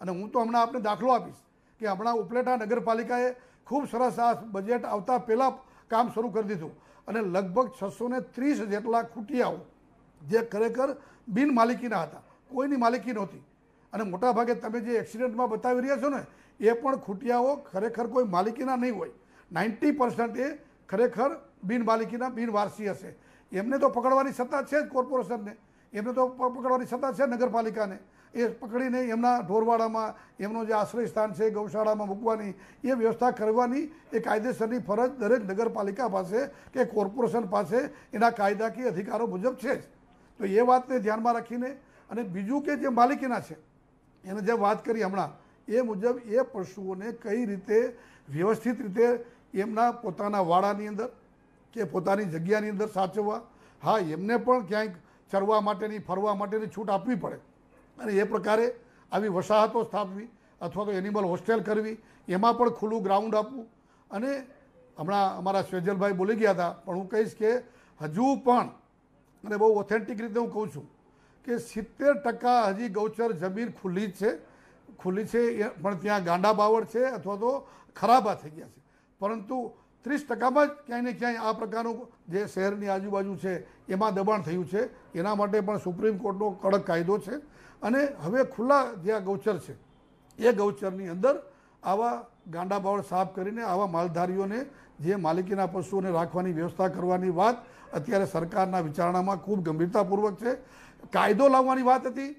અને હું તો હમણાં આપને દાખલો આપીશ કે હમણાં ઉપલેટા નગરપાલિકાએ ખૂબ સરસ આ બજેટ આવતા પહેલાં કામ શરૂ કરી દીધું અને લગભગ છસો ને ત્રીસ જેટલા ખૂટિયાઓ જે ખરેખર બિનમાલિકીના હતા કોઈની માલિકી નહોતી અને મોટાભાગે તમે જે એક્સિડન્ટમાં બતાવી રહ્યા છો ને એ પણ ખૂટિયાઓ ખરેખર કોઈ માલિકીના નહીં હોય નાઇન્ટી પર્સન્ટ એ ખરેખર બિનમાલિકીના બિનવારસી હશે એમને તો પકડવાની સત્તા છે જ કોર્પોરેશનને એમને તો પકડવાની સત્તા છે નગરપાલિકાને એ પકડીને એમના ઢોરવાડામાં એમનો જે આશ્રય સ્થાન છે ગૌશાળામાં મૂકવાની એ વ્યવસ્થા કરવાની એ કાયદેસરની ફરજ દરેક નગરપાલિકા પાસે કે કોર્પોરેશન પાસે એના કાયદાકીય અધિકારો મુજબ છે જ તો એ વાતને ધ્યાનમાં રાખીને અને બીજું કે જે માલિકીના છે એને જે વાત કરી હમણાં એ મુજબ એ પશુઓને કઈ રીતે વ્યવસ્થિત રીતે એમના પોતાના વાડાની અંદર કે પોતાની જગ્યાની અંદર સાચવવા હા એમને પણ ક્યાંક ચરવા માટેની ફરવા માટેની છૂટ આપવી પડે અને એ પ્રકારે આવી વસાહતો સ્થાપવી અથવા તો એનિમલ હોસ્ટેલ કરવી એમાં પણ ખુલ્લું ગ્રાઉન્ડ આપવું અને હમણાં અમારા સ્વેજલભાઈ બોલી ગયા હતા પણ હું કહીશ કે હજુ પણ અને બહુ ઓથેન્ટિક રીતે હું કહું છું કે સિત્તેર ટકા હજી ગૌચર જમીન ખુલ્લી છે ખુલ્લી છે પણ ત્યાં ગાંડા બાવળ છે અથવા તો ખરાબા થઈ ગયા છે પરંતુ ત્રીસ ટકામાં જ ક્યાંય ને ક્યાંય આ પ્રકારનું જે શહેરની આજુબાજુ છે એમાં દબાણ થયું છે એના માટે પણ સુપ્રીમ કોર્ટનો કડક કાયદો છે અને હવે ખુલ્લા જે આ ગૌચર છે એ ગૌચરની અંદર આવા ગાંડા બાવળ સાફ કરીને આવા માલધારીઓને જે માલિકીના પશુઓને રાખવાની વ્યવસ્થા કરવાની વાત અત્યારે સરકારના વિચારણામાં ખૂબ ગંભીરતાપૂર્વક છે કાયદો લાવવાની વાત હતી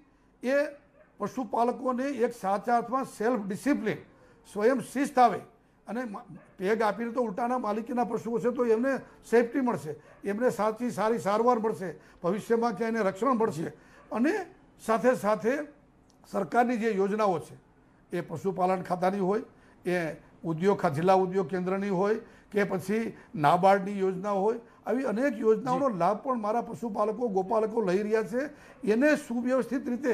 એ પશુપાલકોને એક સાચા અર્થમાં સેલ્ફ ડિસિપ્લિન સ્વયં શિસ્ત આવે અને પેગ આપીને તો ઉલટાના માલિકીના પશુઓ છે તો એમને સેફટી મળશે એમને સાચી સારી સારવાર મળશે ભવિષ્યમાં ક્યાંય એને રક્ષણ મળશે અને સાથે સાથે સરકારની જે યોજનાઓ છે એ પશુપાલન ખાતાની હોય એ ઉદ્યોગ જિલ્લા ઉદ્યોગ કેન્દ્રની હોય કે પછી નાબાર્ડની યોજના હોય આવી અનેક યોજનાઓનો લાભ પણ મારા પશુપાલકો ગોપાલકો લઈ રહ્યા છે એને સુવ્યવસ્થિત રીતે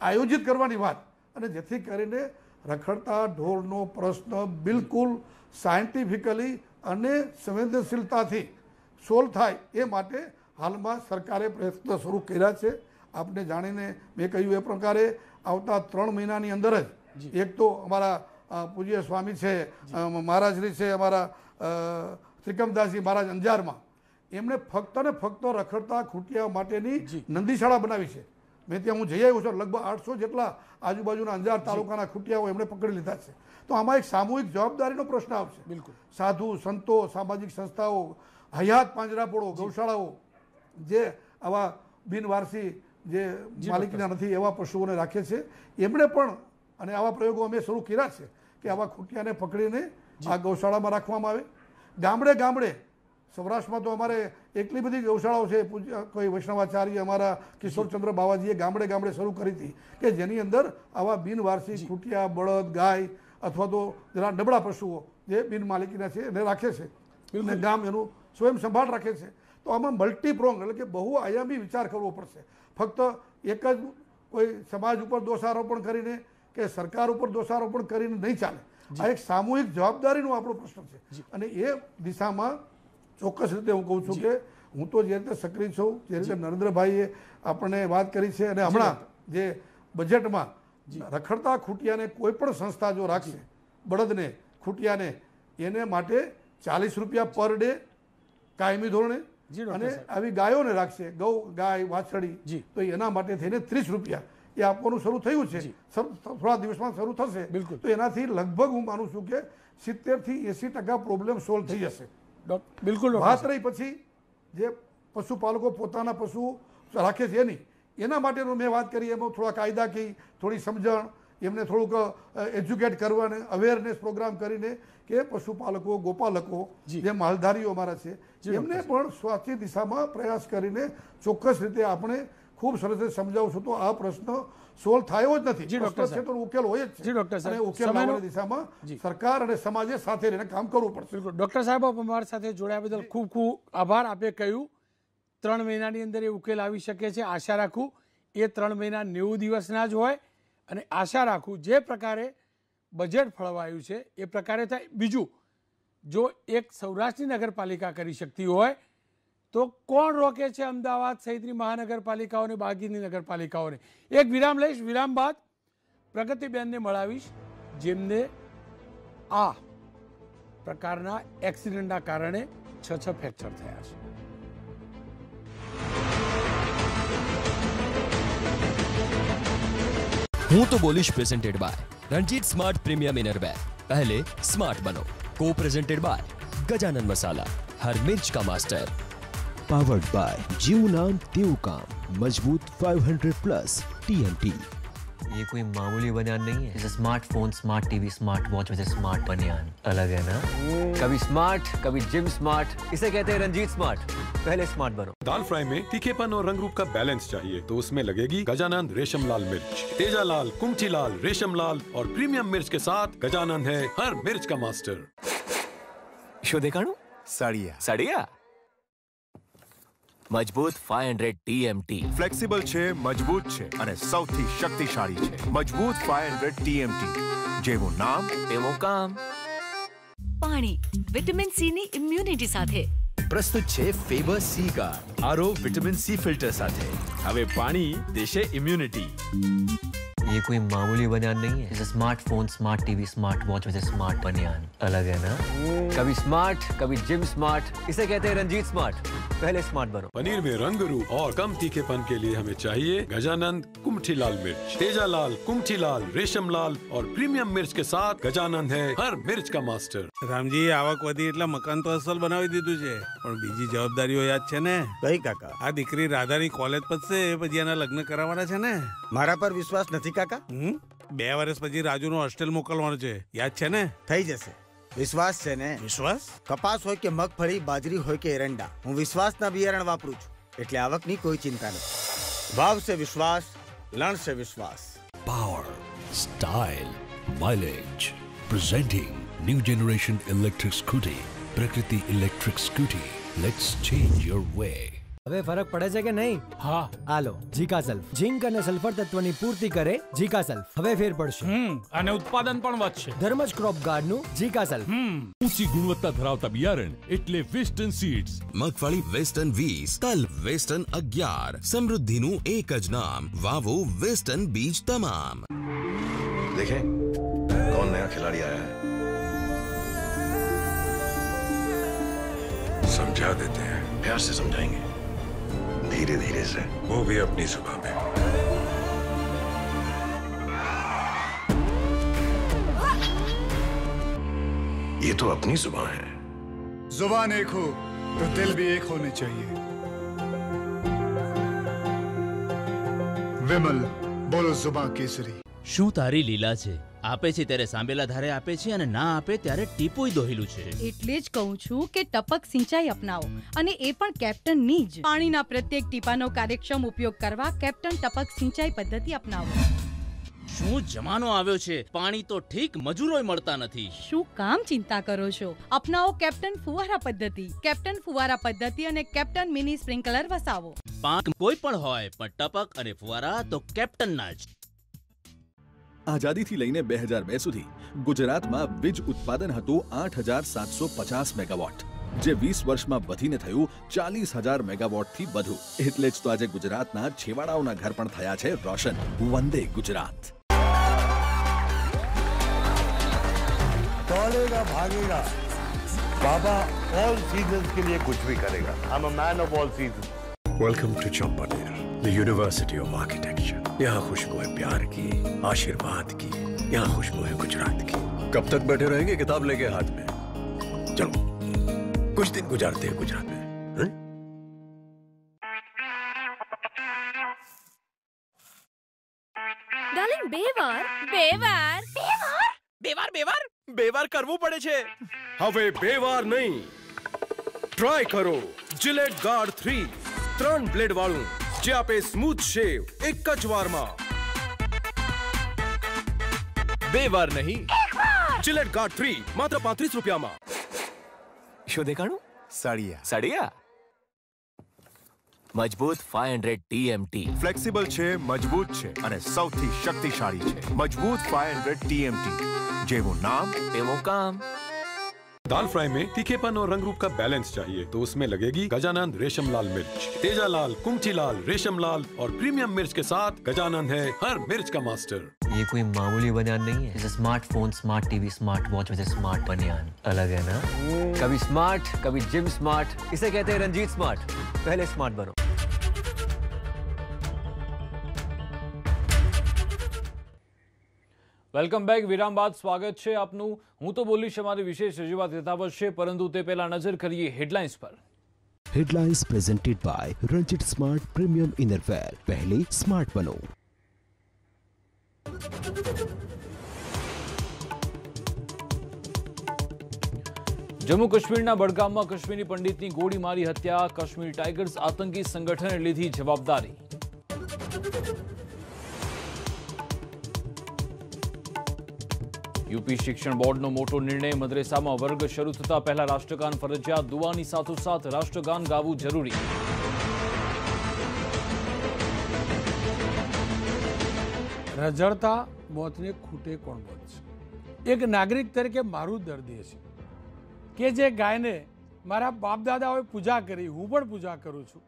આયોજિત કરવાની વાત અને જેથી કરીને રખડતા ઢોરનો પ્રશ્ન બિલકુલ સાયન્ટિફિકલી અને સંવેદનશીલતાથી સોલ્વ થાય એ માટે હાલમાં સરકારે પ્રયત્ન શરૂ કર્યા છે આપને જાણીને મેં કહ્યું એ પ્રકારે આવતા ત્રણ મહિનાની અંદર જ એક તો અમારા પૂજ્ય સ્વામી છે મહારાજશ્રી છે અમારા ત્રિકમદાસજી મહારાજ અંજારમાં એમણે ફક્ત ને ફક્ત રખડતા ખૂટિયા માટેની નંદીશાળા બનાવી છે મેં ત્યાં હું જઈ આવ્યો છું લગભગ આઠસો જેટલા આજુબાજુના અંજાર તાલુકાના ખૂટિયાઓ એમણે પકડી લીધા છે તો આમાં એક સામૂહિક જવાબદારીનો પ્રશ્ન આવશે બિલકુલ સાધુ સંતો સામાજિક સંસ્થાઓ હયાત પાંજરાપોળો ગૌશાળાઓ જે આવા બિનવારસી જે માલિકીના નથી એવા પશુઓને રાખે છે એમણે પણ અને આવા પ્રયોગો અમે શરૂ કર્યા છે કે આવા ખૂટિયાને પકડીને આ ગૌશાળામાં રાખવામાં આવે ગામડે ગામડે સૌરાષ્ટ્રમાં તો અમારે એટલી બધી ગૌશાળાઓ છે કોઈ વૈષ્ણવાચાર્ય અમારા કિશોરચંદ્ર બાવાજીએ ગામડે ગામડે શરૂ કરી હતી કે જેની અંદર આવા બિનવારસી ખૂટિયા બળદ ગાય અથવા તો જરા નબળા પશુઓ જે બિનમાલિકીના છે એને રાખે છે અને ગામ એનું સ્વયં સંભાળ રાખે છે તો આમાં મલ્ટીપ્રોંગ એટલે કે બહુ આયામી વિચાર કરવો પડશે ફક્ત એક જ કોઈ સમાજ ઉપર દોષારોપણ કરીને કે સરકાર ઉપર દોષારોપણ કરીને નહીં ચાલે આ એક સામૂહિક જવાબદારીનો આપણો પ્રશ્ન છે અને એ દિશામાં ચોક્કસ રીતે હું કહું છું કે હું તો જે રીતે સક્રિય છું જે રીતે નરેન્દ્રભાઈએ આપણને વાત કરી છે અને હમણાં જે બજેટમાં રખડતા ખૂટિયાને કોઈ પણ સંસ્થા જો રાખશે બળદને ખૂટિયાને એને માટે ચાલીસ રૂપિયા પર ડે કાયમી ધોરણે અને આવી ગાયોને રાખશે ગૌ ગાય વાછડી તો એના માટે થઈને ત્રીસ રૂપિયા એ આપવાનું શરૂ થયું છે થોડા દિવસમાં શરૂ થશે તો એનાથી લગભગ હું માનું છું કે સિત્તેરથી એંસી ટકા પ્રોબ્લેમ સોલ્વ થઈ જશે બિલકુલ વાત રહી પછી જે પશુપાલકો પોતાના પશુ રાખે છે નહીં એના માટેનું મેં વાત કરી એમાં થોડા કાયદા કાયદાકીય થોડી સમજણ એમને થોડુંક એજ્યુકેટ કરવાને અવેરનેસ પ્રોગ્રામ કરીને કે પશુપાલકો ગોપાલકો જે માલધારીઓ અમારા છે એમને પણ સ્વાસ્થ્ય દિશામાં પ્રયાસ કરીને ચોક્કસ રીતે આપણે ખૂબ સરસ સમજાવશું તો આ પ્રશ્ન સોલ્વ થયો જ નથી ક્ષેત્રનો ઉકેલ હોય જ છે ડોક્ટર સાહેબ ઉકેલ લાવવાની દિશામાં સરકાર અને સમાજે સાથે રહીને કામ કરવું પડશે ડોક્ટર સાહેબ અમારી સાથે જોડાયા બદલ ખૂબ ખૂબ આભાર આપે કહ્યું ત્રણ મહિનાની અંદર એ ઉકેલ આવી શકે છે આશા રાખું એ ત્રણ મહિના નેવું દિવસના જ હોય અને આશા રાખું જે પ્રકારે બજેટ ફળવાયું છે એ પ્રકારે થાય બીજું જો એક સૌરાષ્ટ્રની નગરપાલિકા કરી શકતી હોય તો કોણ રોકે છે અમદાવાદ સહિતની મહાનગરપાલિકાઓને બાગીની નગરપાલિકાઓને એક વિરામ લઈશ વિરામ બાદ પ્રગતિબેનને મળાવીશ જેમને આ પ્રકારના એક્સિડન્ટના કારણે છ છ ફ્રેક્ચર થયા છે હું તો બોલીશ presented by Ranjit smart premium innerwear पहले स्मार्ट बनो को प्रेजेंटेड बाय गजानन मसाला हर કા માસ્ટર पावर्ड बाय जीव नाम देव काम मजबूत 500 प्लस टी ये कोई मामूली बनियान नहीं है smartphone smart TV smart watch में स्मार्ट बनियान अलग है ना कभी स्मार्ट कभी जिम स्मार्ट इसे कहते हैं रंजीत स्मार्ट पहले स्मार्ट बनो दाल फ्राई में तीखेपन और रंग रूप का बैलेंस चाहिए तो उसमें लगेगी गजानंद रेशम लाल मिर्च तेजा लाल कुमची लाल रेशम लाल और प्रीमियम मिर्च के साथ गजानंद है हर मिर्च का मास्टर शो देखा साड़िया साड़िया મજબૂત 500 TMT ફ્લેક્સિબલ છે મજબૂત છે અને સૌથી શક્તિશાળી છે મજબૂત 500 TMT જેવું નામ એવું કામ પાણી વિટામિન સી ની ઇમ્યુનિટી સાથે પ્રસ્તુત છે Faber C guard RO vitamin C filter સાથે હવે પાણી દેશે ઇમ્યુનિટી ये कोई मामूली बनियान नहीं है जैसे smartphone smart TV smart watch वैसे स्मार्ट बनियान अलग है ना कभी स्मार्ट कभी जिम स्मार्ट इसे कहते हैं रंजीत स्मार्ट पहले स्मार्ट बनो पनीर में रंग रूप और कम तीखेपन के लिए हमें चाहिए गजानंद कुमठी लाल मिर्च तेजा लाल कुमठी लाल रेशम लाल और प्रीमियम मिर्च के साथ गजानंद है हर मिर्च का मास्टर રામજી આવક વધી એટલે મકાન તો અસલ બનાવી દીધું છે પણ બીજી જવાબદારીઓ યાદ છે ને કઈ કાકા આ દીકરી રાધાની કોલેજ પતશે પછી એના લગ્ન કરાવવાના છે ને મારા પર વિશ્વાસ નથી હાજી કાકા હમ બે વર્ષ પછી રાજુનો હોસ્ટેલ મોકલવાનો છે યાદ છે ને થઈ જશે વિશ્વાસ છે ને વિશ્વાસ કપાસ હોય કે મગફળી બાજરી હોય કે એરંડા હું વિશ્વાસના બિયારણ વાપરું છું એટલે આવકની કોઈ ચિંતા નથી વાવશે છે વિશ્વાસ લણ વિશ્વાસ power style mileage presenting new generation electric scooty Prakriti electric scooty let's change your way अबे फरक पड़े से के नहीं हाँ आलो जीका सल्फ जिंक ने सल्फर तत्व की पूर्ति करे जीका सल्फ हम फेर पड़स हम्म उत्पादन धर्मज क्रॉप गार्ड नीका सल्फ ऊंची गुणवत्ता धरावता बियारण एट्ले वेस्टर्न सीड्स मगफली वेस्टर्न वीस तल वेस्टर्न अग्यार समृद्धि नु एक नाम वावो वेस्टर्न बीज तमाम देखे कौन नया खिलाड़ी आया है समझा देते हैं प्यार से समझाएंगे धीरे धीरे से वो भी अपनी सुबह में ये तो अपनी जुबान है जुबान एक हो तो दिल भी एक होने चाहिए विमल बोलो जुबान केसरी शू तारी लीला છે આપે છે ત્યારે સાંબેલા ધારે આપે છે અને ના આપે ત્યારે ટીપોય દોહેલું છે એટલે જ કહું છું કે ટપક સિંચાઈ અપનાવો અને એ પણ કેપ્ટનની જ પાણીના પ્રત્યેક ટીપાનો કાર્યક્ષમ ઉપયોગ કરવા કેપ્ટન ટપક સિંચાઈ પદ્ધતિ અપનાવો શું જમાનો આવ્યો છે પાણી તો ઠીક મજૂરોય મળતા નથી શું કામ ચિંતા કરો છો અપનાવો કેપ્ટન ફુવારા પદ્ધતિ કેપ્ટન ફુવારા પદ્ધતિ અને કેપ્ટન મિની સ્પ્રિંકલર વસાવો પાક કોઈ પણ હોય પણ ટપક અને ફુવારા તો કેપ્ટનના જ आजादी थी लेने 2002 સુધી ગુજરાતમાં વિજ ઉત્પાદન હતું 8750 મેગાવટ જે 20 વર્ષમાં વધીને થયું 40000 મેગાવટ થી વધું ઇતલેક્ષ તો આજે ગુજરાતના છેવાડાઓના ઘર પણ થયા છે روشن વંદે ગુજરાત કોલેગા ભાગેગા બાબા ઓલ સીઝન્સ કે લિયે કુછ ભી કરેગા a man of all season welcome to jumper the university of architecture यहाँ खुशबू है प्यार की आशीर्वाद की यहाँ खुशबू है गुजरात की कब तक बैठे रहेंगे किताब लेके हाथ में चलो कुछ दिन गुजारते हैं गुजरात में है? बेवार बेवार बेवार बेवार बेवार बेवार करवो पड़े छे हवे बेवार नहीं ट्राई करो जिलेट गार्ड थ्री બે ब्लेड वालू જાપે સ્મૂથ શેવ એક કજ્વારમા બેવર નહીં ચિલર ગાર્ડ 3 માત્ર 35 રૂપિયામાં શુ દેકાણો સાડિયા સાડિયા મજબૂત 500 டிએમટી ફ્લેક્સીબલ છે મજબૂત છે અને સૌથી શક્તિશાળી છે મજબૂત 500 டிએમટી જેવો નામ બીમોકામ दाल फ्राई में तीखेपन और रंग रूप का बैलेंस चाहिए तो उसमें लगेगी गजानंद रेशम लाल मिर्च तेजा लाल कुमची लाल रेशम लाल और प्रीमियम मिर्च के साथ गजानंद है हर मिर्च का मास्टर ये कोई मामूली बनियान नहीं है smartphone smart TV smart watch में स्मार्ट बनियान अलग है ना कभी स्मार्ट कभी जिम स्मार्ट इसे कहते हैं रंजीत स्मार्ट पहले स्मार्ट बनो વેલકમ બેક વિરામ બાદ સ્વાગત છે આપનું હું તો બોલીશ અમારી વિશેષ રજૂઆત યથાવત છે પરંતુ તે પહેલા નજર કરીએ હેડલાઇન્સ પર headlines presented by Ranjit smart premium innerwear પહેલી સ્માર્ટ બનો જમ્મુ કાશ્મીરના બડગામમાં કાશ્મીરી પંડિતની ગોળી મારી હત્યા કાશ્મીર ટાઇગર્સ આતંકી સંગઠને લીધી જવાબદારી યુપી શિક્ષણ બોર્ડનો મોટો નિર્ણય મદ્રેસામાં વર્ગ શરૂ થતા પહેલા રાષ્ટ્રગાન ફરજિયાત દુવાની સાથોસાથ રાષ્ટ્રગાન ગાવું જરૂરી રઝળતા મોતને ખૂટે કોણ બોલશે એક નાગરિક તરીકે મારું દર્દી છે કે જે ગાયને મારા બાપદાદાઓએ પૂજા કરી હું પણ પૂજા કરું છું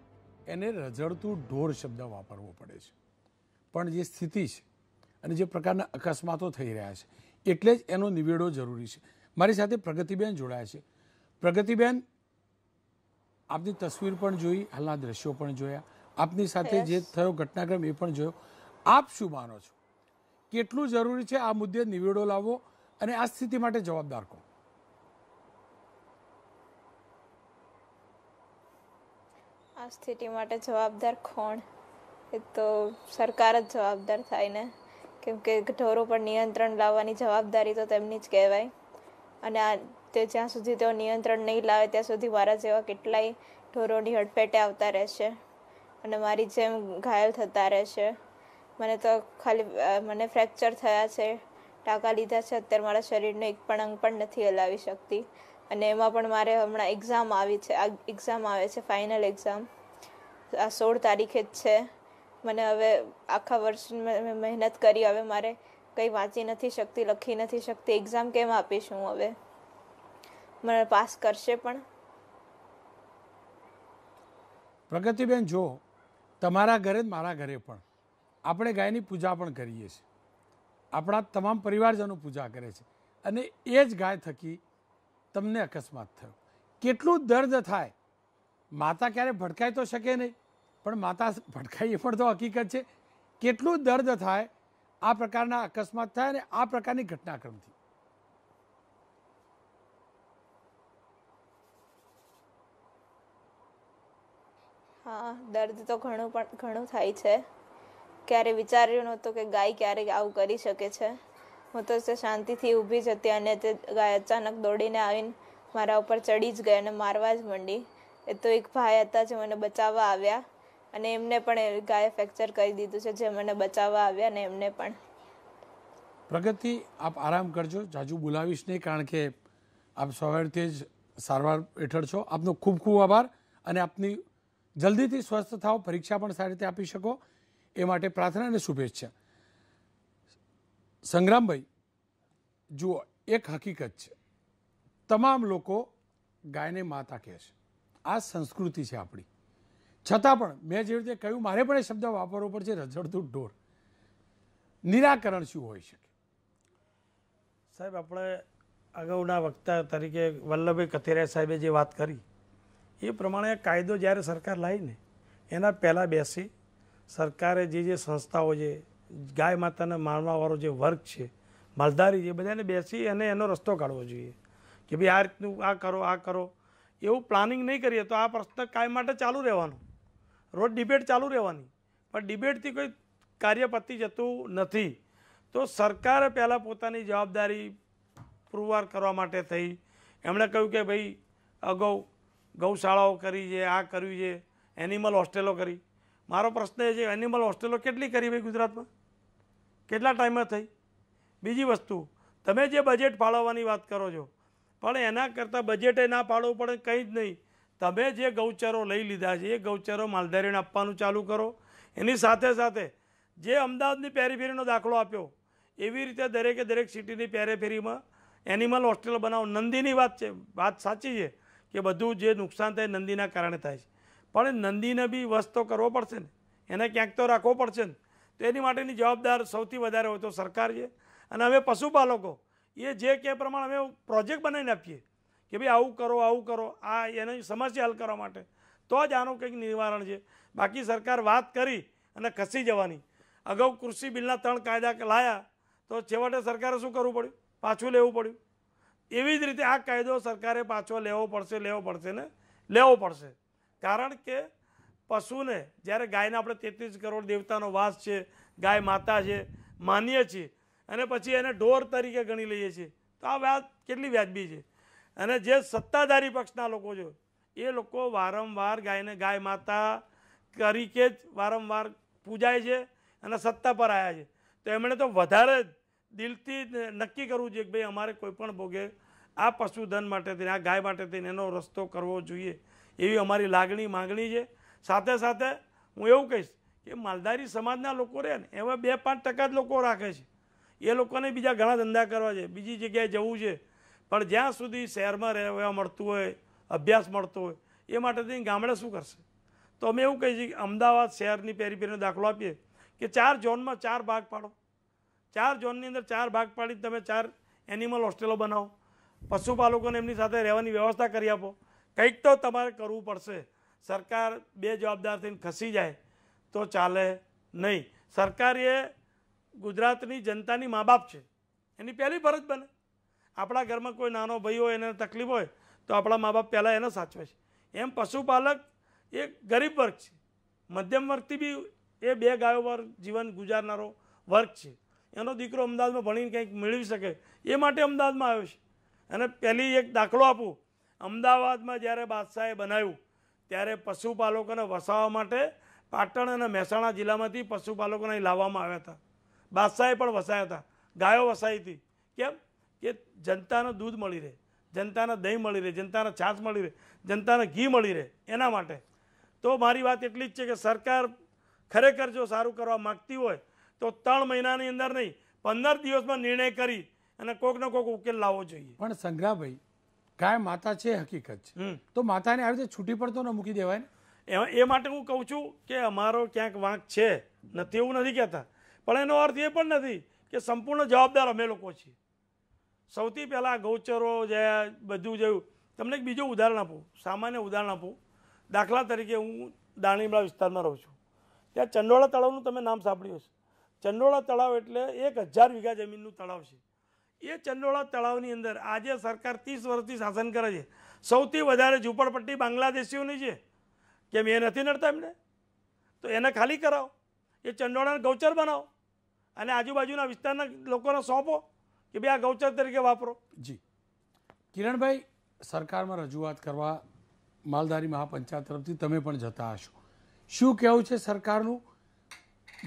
એને રઝળતું ઢોર શબ્દ વાપરવો પડે છે પણ જે સ્થિતિ છે અને જે પ્રકારના અકસ્માતો થઈ રહ્યા છે એટલે જ એનો નિવેડો જરૂરી છે મારી સાથે પ્રગતિબેન જોડાયા છે પ્રગતિબેન આપની તસવીર પણ જોઈ હાલના દ્રશ્યો પણ જોયા આપની સાથે જે થયો ઘટનાક્રમ એ પણ જોયો આપ શું માનો છો કેટલું જરૂરી છે આ મુદ્દે નિવેડો લાવવો અને આ સ્થિતિ માટે જવાબદાર કોણ આ સ્થિતિ માટે જવાબદાર કોણ એ તો સરકાર જ જવાબદાર થાય ને કેમકે કે ઢોરો પર નિયંત્રણ લાવવાની જવાબદારી તો તેમની જ કહેવાય અને આ તે જ્યાં સુધી તેઓ નિયંત્રણ નહીં લાવે ત્યાં સુધી મારા જેવા કેટલાય ઢોરોની હડપેટે આવતા રહેશે અને મારી જેમ ઘાયલ થતા રહેશે મને તો ખાલી મને ફ્રેક્ચર થયા છે ટાંકા લીધા છે અત્યારે મારા શરીરનો એક પણ અંગ પણ નથી હલાવી શકતી અને એમાં પણ મારે હમણાં એક્ઝામ આવી છે આ એક્ઝામ આવે છે ફાઇનલ એક્ઝામ આ સોળ તારીખે જ છે મને હવે આખા વર્ષ મેં મહેનત કરી હવે મારે કંઈ વાંચી નથી શકતી લખી નથી શકતી એક્ઝામ કેમ આપીશ હું હવે મને પાસ કરશે પણ પ્રગતિબેન જો તમારા ઘરે મારા ઘરે પણ આપણે ગાયની પૂજા પણ કરીએ છીએ આપણા તમામ પરિવારજનો પૂજા કરે છે અને એ જ ગાય થકી તમને અકસ્માત થયો કેટલું દર્દ થાય માતા ક્યારે ભડકાઈ તો શકે નહીં પણ માતા ભટકાઈ એ પણ તો હકીકત છે કેટલું દર્દ થાય આ પ્રકારના અકસ્માત થાય અને આ પ્રકારની ઘટનાક્રમથી હા દર્દ તો ઘણું પણ ઘણું થાય છે ક્યારે વિચાર્યું નહોતું કે ગાય ક્યારેક આવું કરી શકે છે હું તો શાંતિથી ઊભી જ હતી અને તે ગાય અચાનક દોડીને આવીને મારા ઉપર ચડી જ ગઈ અને મારવા જ માંડી એ તો એક ભાઈ હતા જે મને બચાવવા આવ્યા અને એમને પણ ગાય ફ્રેક્ચર કરી દીધું છે જે મને બચાવવા આવ્યા ને એમને પણ પ્રગતિ આપ આરામ કરજો જાજુ બોલાવીશ નહીં કારણ કે આપ સવારથી જ સારવાર હેઠળ છો આપનો ખૂબ ખૂબ આભાર અને આપની જલ્દીથી સ્વસ્થ થાઓ પરીક્ષા પણ સારી રીતે આપી શકો એ માટે પ્રાર્થના અને શુભેચ્છા સંગ્રામભાઈ જુઓ એક હકીકત છે તમામ લોકો ગાયને માતા કહે છે આ સંસ્કૃતિ છે આપણી છતાં પણ મેં જેવી રીતે કહ્યું મારે પણ એ શબ્દ વાપરવો પડશે રઝળતું ઢોર નિરાકરણ શું હોઈ શકે સાહેબ આપણે અગાઉના વક્તા તરીકે વલ્લભભાઈ કથેરિયા સાહેબે જે વાત કરી એ પ્રમાણે કાયદો જ્યારે સરકાર લાવીને એના પહેલાં બેસી સરકારે જે જે સંસ્થાઓ છે ગાય માતાને માનવાવાળો જે વર્ગ છે માલધારી છે બધાને બેસી અને એનો રસ્તો કાઢવો જોઈએ કે ભાઈ આ રીતનું આ કરો આ કરો એવું પ્લાનિંગ નહીં કરીએ તો આ પ્રશ્ન કાયમ માટે ચાલુ રહેવાનું રોજ ડિબેટ ચાલુ રહેવાની પણ ડિબેટથી કોઈ કાર્ય પતી જતું નથી તો સરકારે પહેલાં પોતાની જવાબદારી પુરવાર કરવા માટે થઈ એમણે કહ્યું કે ભાઈ અગાઉ ગૌશાળાઓ કરી છે આ કર્યું છે એનિમલ હોસ્ટેલો કરી મારો પ્રશ્ન એ છે એનિમલ હોસ્ટેલો કેટલી કરી ભાઈ ગુજરાતમાં કેટલા ટાઈમમાં થઈ બીજી વસ્તુ તમે જે બજેટ ફાળવવાની વાત કરો છો પણ એના કરતાં બજેટે ના ફાળવવું પડે કંઈ જ નહીં તમે જે ગૌચરો લઈ લીધા છે એ ગૌચરો માલધારીને આપવાનું ચાલુ કરો એની સાથે સાથે જે અમદાવાદની પેરીફેરીનો દાખલો આપ્યો એવી રીતે દરેકે દરેક સિટીની પેરેફેરીમાં એનિમલ હોસ્ટેલ બનાવો નંદીની વાત છે વાત સાચી છે કે બધું જે નુકસાન થાય નંદીના કારણે થાય છે પણ નંદીને બી વસ્ત તો કરવો પડશે ને એને ક્યાંક તો રાખવો પડશે ને તો એની માટેની જવાબદાર સૌથી વધારે હોય તો સરકાર છે અને અમે પશુપાલકો એ જે કહે પ્રમાણે અમે પ્રોજેક્ટ બનાવીને આપીએ કે ભાઈ આવું કરો આવું કરો આ એની સમસ્યા હલ કરવા માટે તો જ આનું કંઈક નિવારણ છે બાકી સરકાર વાત કરી અને ખસી જવાની અગાઉ કૃષિ બિલના ત્રણ કાયદા લાયા તો છેવટે સરકારે શું કરવું પડ્યું પાછું લેવું પડ્યું એવી જ રીતે આ કાયદો સરકારે પાછો લેવો પડશે લેવો પડશે ને લેવો પડશે કારણ કે પશુને જ્યારે ગાયને આપણે તેત્રીસ કરોડ દેવતાનો વાસ છે ગાય માતા છે માનીએ છીએ અને પછી એને ઢોર તરીકે ગણી લઈએ છીએ તો આ વ્યાજ કેટલી વ્યાજબી છે અને જે સત્તાધારી પક્ષના લોકો છે એ લોકો વારંવાર ગાયને ગાય માતા તરીકે જ વારંવાર પૂજાય છે અને સત્તા પર આવ્યા છે તો એમણે તો વધારે દિલથી નક્કી કરવું જોઈએ કે ભાઈ અમારે કોઈપણ ભોગે આ પશુધન માટે થઈને આ ગાય માટે થઈને એનો રસ્તો કરવો જોઈએ એવી અમારી લાગણી માગણી છે સાથે સાથે હું એવું કહીશ કે માલધારી સમાજના લોકો રહે ને એવા બે પાંચ ટકા જ લોકો રાખે છે એ લોકોને બીજા ઘણા ધંધા કરવા છે બીજી જગ્યાએ જવું છે પણ જ્યાં સુધી શહેરમાં રહેવા મળતું હોય અભ્યાસ મળતો હોય એ માટે થઈને ગામડે શું કરશે તો અમે એવું કહીએ છીએ કે અમદાવાદ શહેરની પેરી પેરીનો દાખલો આપીએ કે ચાર ઝોનમાં ચાર ભાગ પાડો ચાર ઝોનની અંદર ચાર ભાગ પાડીને તમે ચાર એનિમલ હોસ્ટેલો બનાવો પશુપાલકોને એમની સાથે રહેવાની વ્યવસ્થા કરી આપો કંઈક તો તમારે કરવું પડશે સરકાર બે જવાબદાર થઈને ખસી જાય તો ચાલે નહીં સરકાર એ ગુજરાતની જનતાની મા બાપ છે એની પહેલી ફરજ બને આપણા ઘરમાં કોઈ નાનો ભાઈ હોય એને તકલીફ હોય તો આપણા મા બાપ પહેલાં એને સાચવે છે એમ પશુપાલક એ ગરીબ વર્ગ છે મધ્યમ વર્ગથી બી એ બે ગાયો પર જીવન ગુજારનારો વર્ગ છે એનો દીકરો અમદાવાદમાં ભણીને કંઈક મેળવી શકે એ માટે અમદાવાદમાં આવ્યો છે અને પહેલી એક દાખલો આપું અમદાવાદમાં જ્યારે બાદશાહે બનાવ્યું ત્યારે પશુપાલકોને વસાવવા માટે પાટણ અને મહેસાણા જિલ્લામાંથી પશુપાલકોને લાવવામાં આવ્યા હતા બાદશાહે પણ વસાયા હતા ગાયો વસાવી હતી કેમ કે જનતાને દૂધ મળી રહે જનતાને દહીં મળી રહે જનતાને છાશ મળી રહે જનતાને ઘી મળી રહે એના માટે તો મારી વાત એટલી જ છે કે સરકાર ખરેખર જો સારું કરવા માગતી હોય તો ત્રણ મહિનાની અંદર નહીં પંદર દિવસમાં નિર્ણય કરી અને કોકનો કોક ઉકેલ લાવવો જોઈએ પણ સંગ્રાભાઈ ગાય માતા છે હકીકત છે તો માતાને આવી રીતે છૂટી પડતો ન મૂકી દેવાય ને એ માટે હું કહું છું કે અમારો ક્યાંક વાંક છે નથી એવું નથી કહેતા પણ એનો અર્થ એ પણ નથી કે સંપૂર્ણ જવાબદાર અમે લોકો છીએ સૌથી પહેલાં ગૌચરો જે બધું જે તમને એક બીજું ઉદાહરણ આપું સામાન્ય ઉદાહરણ આપું દાખલા તરીકે હું દાણીમડા વિસ્તારમાં રહું છું ત્યાં ચંડોળા તળાવનું તમે નામ સાંભળ્યું હશે ચંડોળા તળાવ એટલે એક હજાર વીઘા જમીનનું તળાવ છે એ ચંડોળા તળાવની અંદર આજે સરકાર ત્રીસ વર્ષથી શાસન કરે છે સૌથી વધારે ઝૂંપડપટ્ટી બાંગ્લાદેશીઓની છે કેમ એ નથી નડતા એમને તો એને ખાલી કરાવો એ ચંડોળાને ગૌચર બનાવો અને આજુબાજુના વિસ્તારના લોકોને સોંપો કે ભાઈ આ ગૌચર તરીકે વાપરો જી કિરણભાઈ સરકારમાં રજૂઆત કરવા માલધારી મહાપંચાયત તરફથી તમે પણ જતા હશો શું કહેવું છે સરકારનું